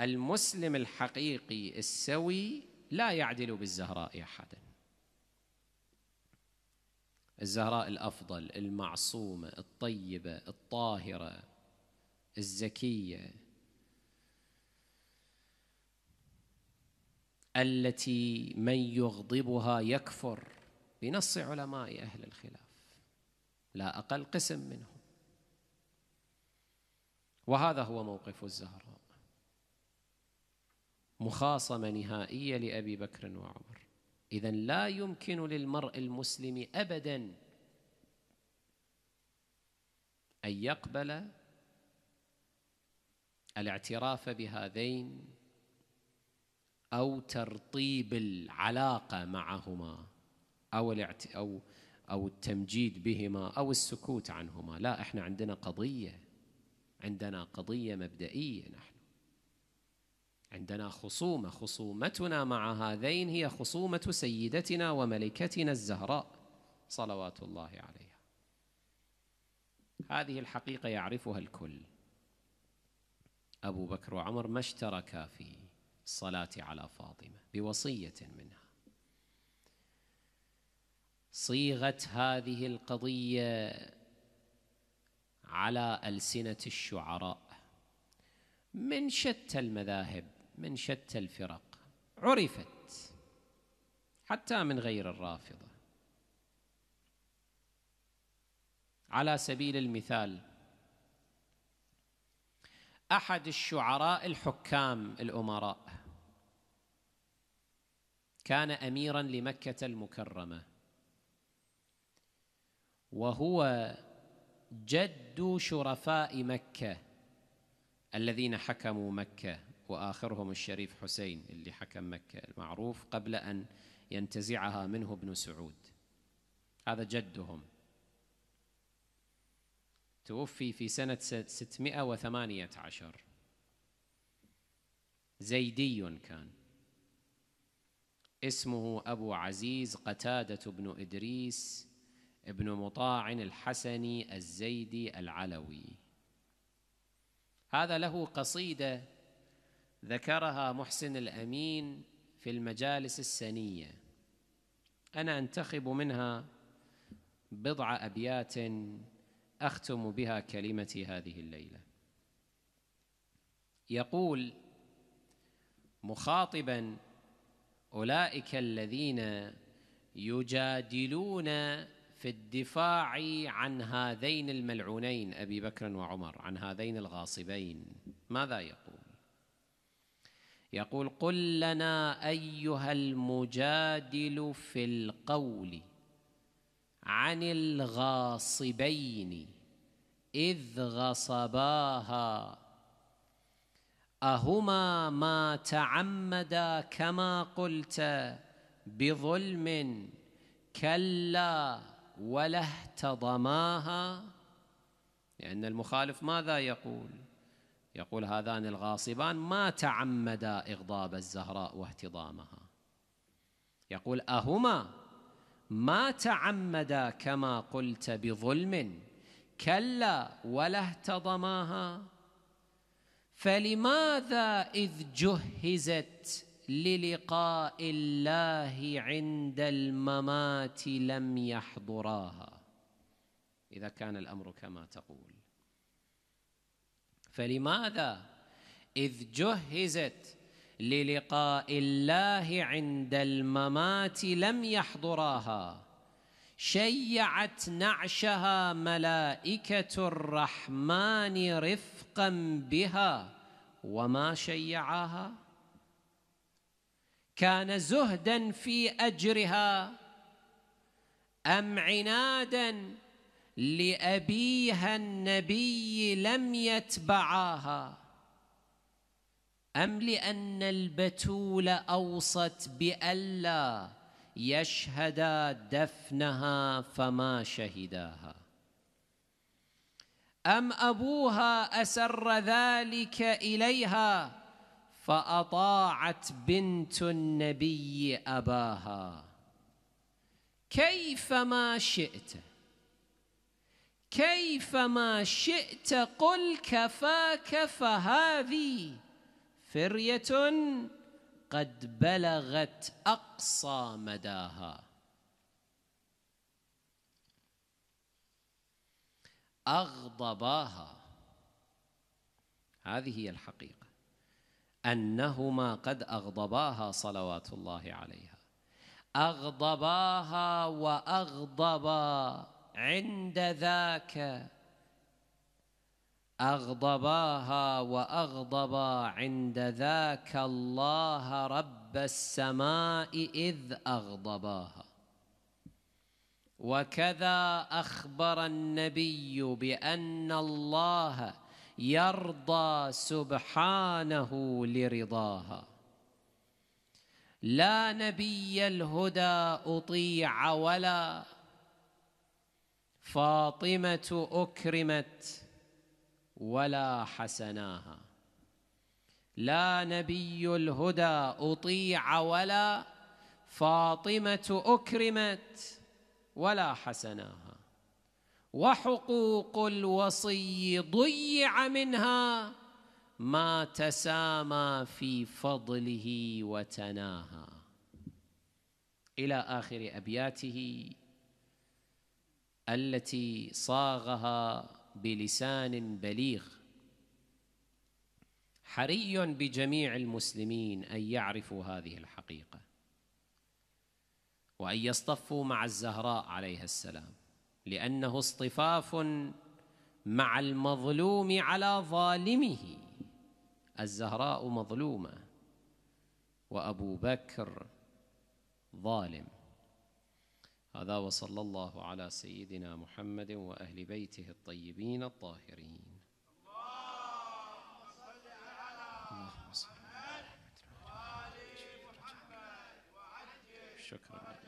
المسلم الحقيقي السوي لا يعدل بالزهراء احدا الزهراء الافضل المعصومه الطيبه الطاهره الزكيه التي من يغضبها يكفر بنص علماء اهل الخلاف لا اقل قسم منهم وهذا هو موقف الزهراء مخاصمه نهائيه لابي بكر وعمر اذا لا يمكن للمرء المسلم ابدا ان يقبل الاعتراف بهذين او ترطيب العلاقه معهما او الاعت... او او التمجيد بهما او السكوت عنهما لا احنا عندنا قضيه عندنا قضيه مبدئيه نحن عندنا خصومة خصومتنا مع هذين هي خصومة سيدتنا وملكتنا الزهراء صلوات الله عليها هذه الحقيقة يعرفها الكل أبو بكر وعمر ما اشتركا في الصلاة على فاطمة بوصية منها صيغة هذه القضية على ألسنة الشعراء من شتى المذاهب من شتى الفرق عرفت حتى من غير الرافضه على سبيل المثال احد الشعراء الحكام الامراء كان اميرا لمكه المكرمه وهو جد شرفاء مكه الذين حكموا مكه وآخرهم الشريف حسين اللي حكم مكة المعروف قبل أن ينتزعها منه ابن سعود هذا جدهم توفي في سنة 618 زيدي كان اسمه أبو عزيز قتادة بن إدريس ابن مطاع الحسني الزيدي العلوي هذا له قصيدة ذكرها محسن الأمين في المجالس السنية أنا أنتخب منها بضع أبيات أختم بها كلمتي هذه الليلة يقول مخاطبا أولئك الذين يجادلون في الدفاع عن هذين الملعونين أبي بكر وعمر عن هذين الغاصبين ماذا يقول يقول قل لنا أيها المجادل في القول عن الغاصبين إذ غصباها أهما ما تعمدا كما قلت بظلم كلا ولا اهتضماها لأن المخالف ماذا يقول يقول هذان الغاصبان ما تعمدا إغضاب الزهراء واهتضامها يقول أهما ما تعمدا كما قلت بظلم كلا ولا اهتضماها فلماذا إذ جهزت للقاء الله عند الممات لم يحضراها إذا كان الأمر كما تقول فلماذا إذ جهزت للقاء الله عند الممات لم يحضراها شيعت نعشها ملائكة الرحمن رفقا بها وما شيعاها كان زهدا في أجرها أم عنادا لأبيها النبي لم يتبعاها أم لأن البتول أوصت بألا يشهدا دفنها فما شهداها أم أبوها أسر ذلك إليها فأطاعت بنت النبي أباها كيفما شئت كيفما شئت قل كفاك فهذه فرية قد بلغت أقصى مداها أغضباها هذه هي الحقيقة أنهما قد أغضباها صلوات الله عليها أغضباها وأغضبا عند ذاك أغضباها وأغضبا عند ذاك الله رب السماء إذ أغضباها وكذا أخبر النبي بأن الله يرضى سبحانه لرضاها لا نبي الهدى أطيع ولا فاطمة أكرمت ولا حسناها لا نبي الهدى أطيع ولا فاطمة أكرمت ولا حسناها وحقوق الوصي ضيع منها ما تسامى في فضله وتناهى إلى آخر أبياته التي صاغها بلسان بليغ حري بجميع المسلمين ان يعرفوا هذه الحقيقه وان يصطفوا مع الزهراء عليها السلام لانه اصطفاف مع المظلوم على ظالمه الزهراء مظلومه وابو بكر ظالم هذا وصلى الله على سيدنا محمد واهل بيته الطيبين الطاهرين اللهم صل على محمد وعلى شكرا لك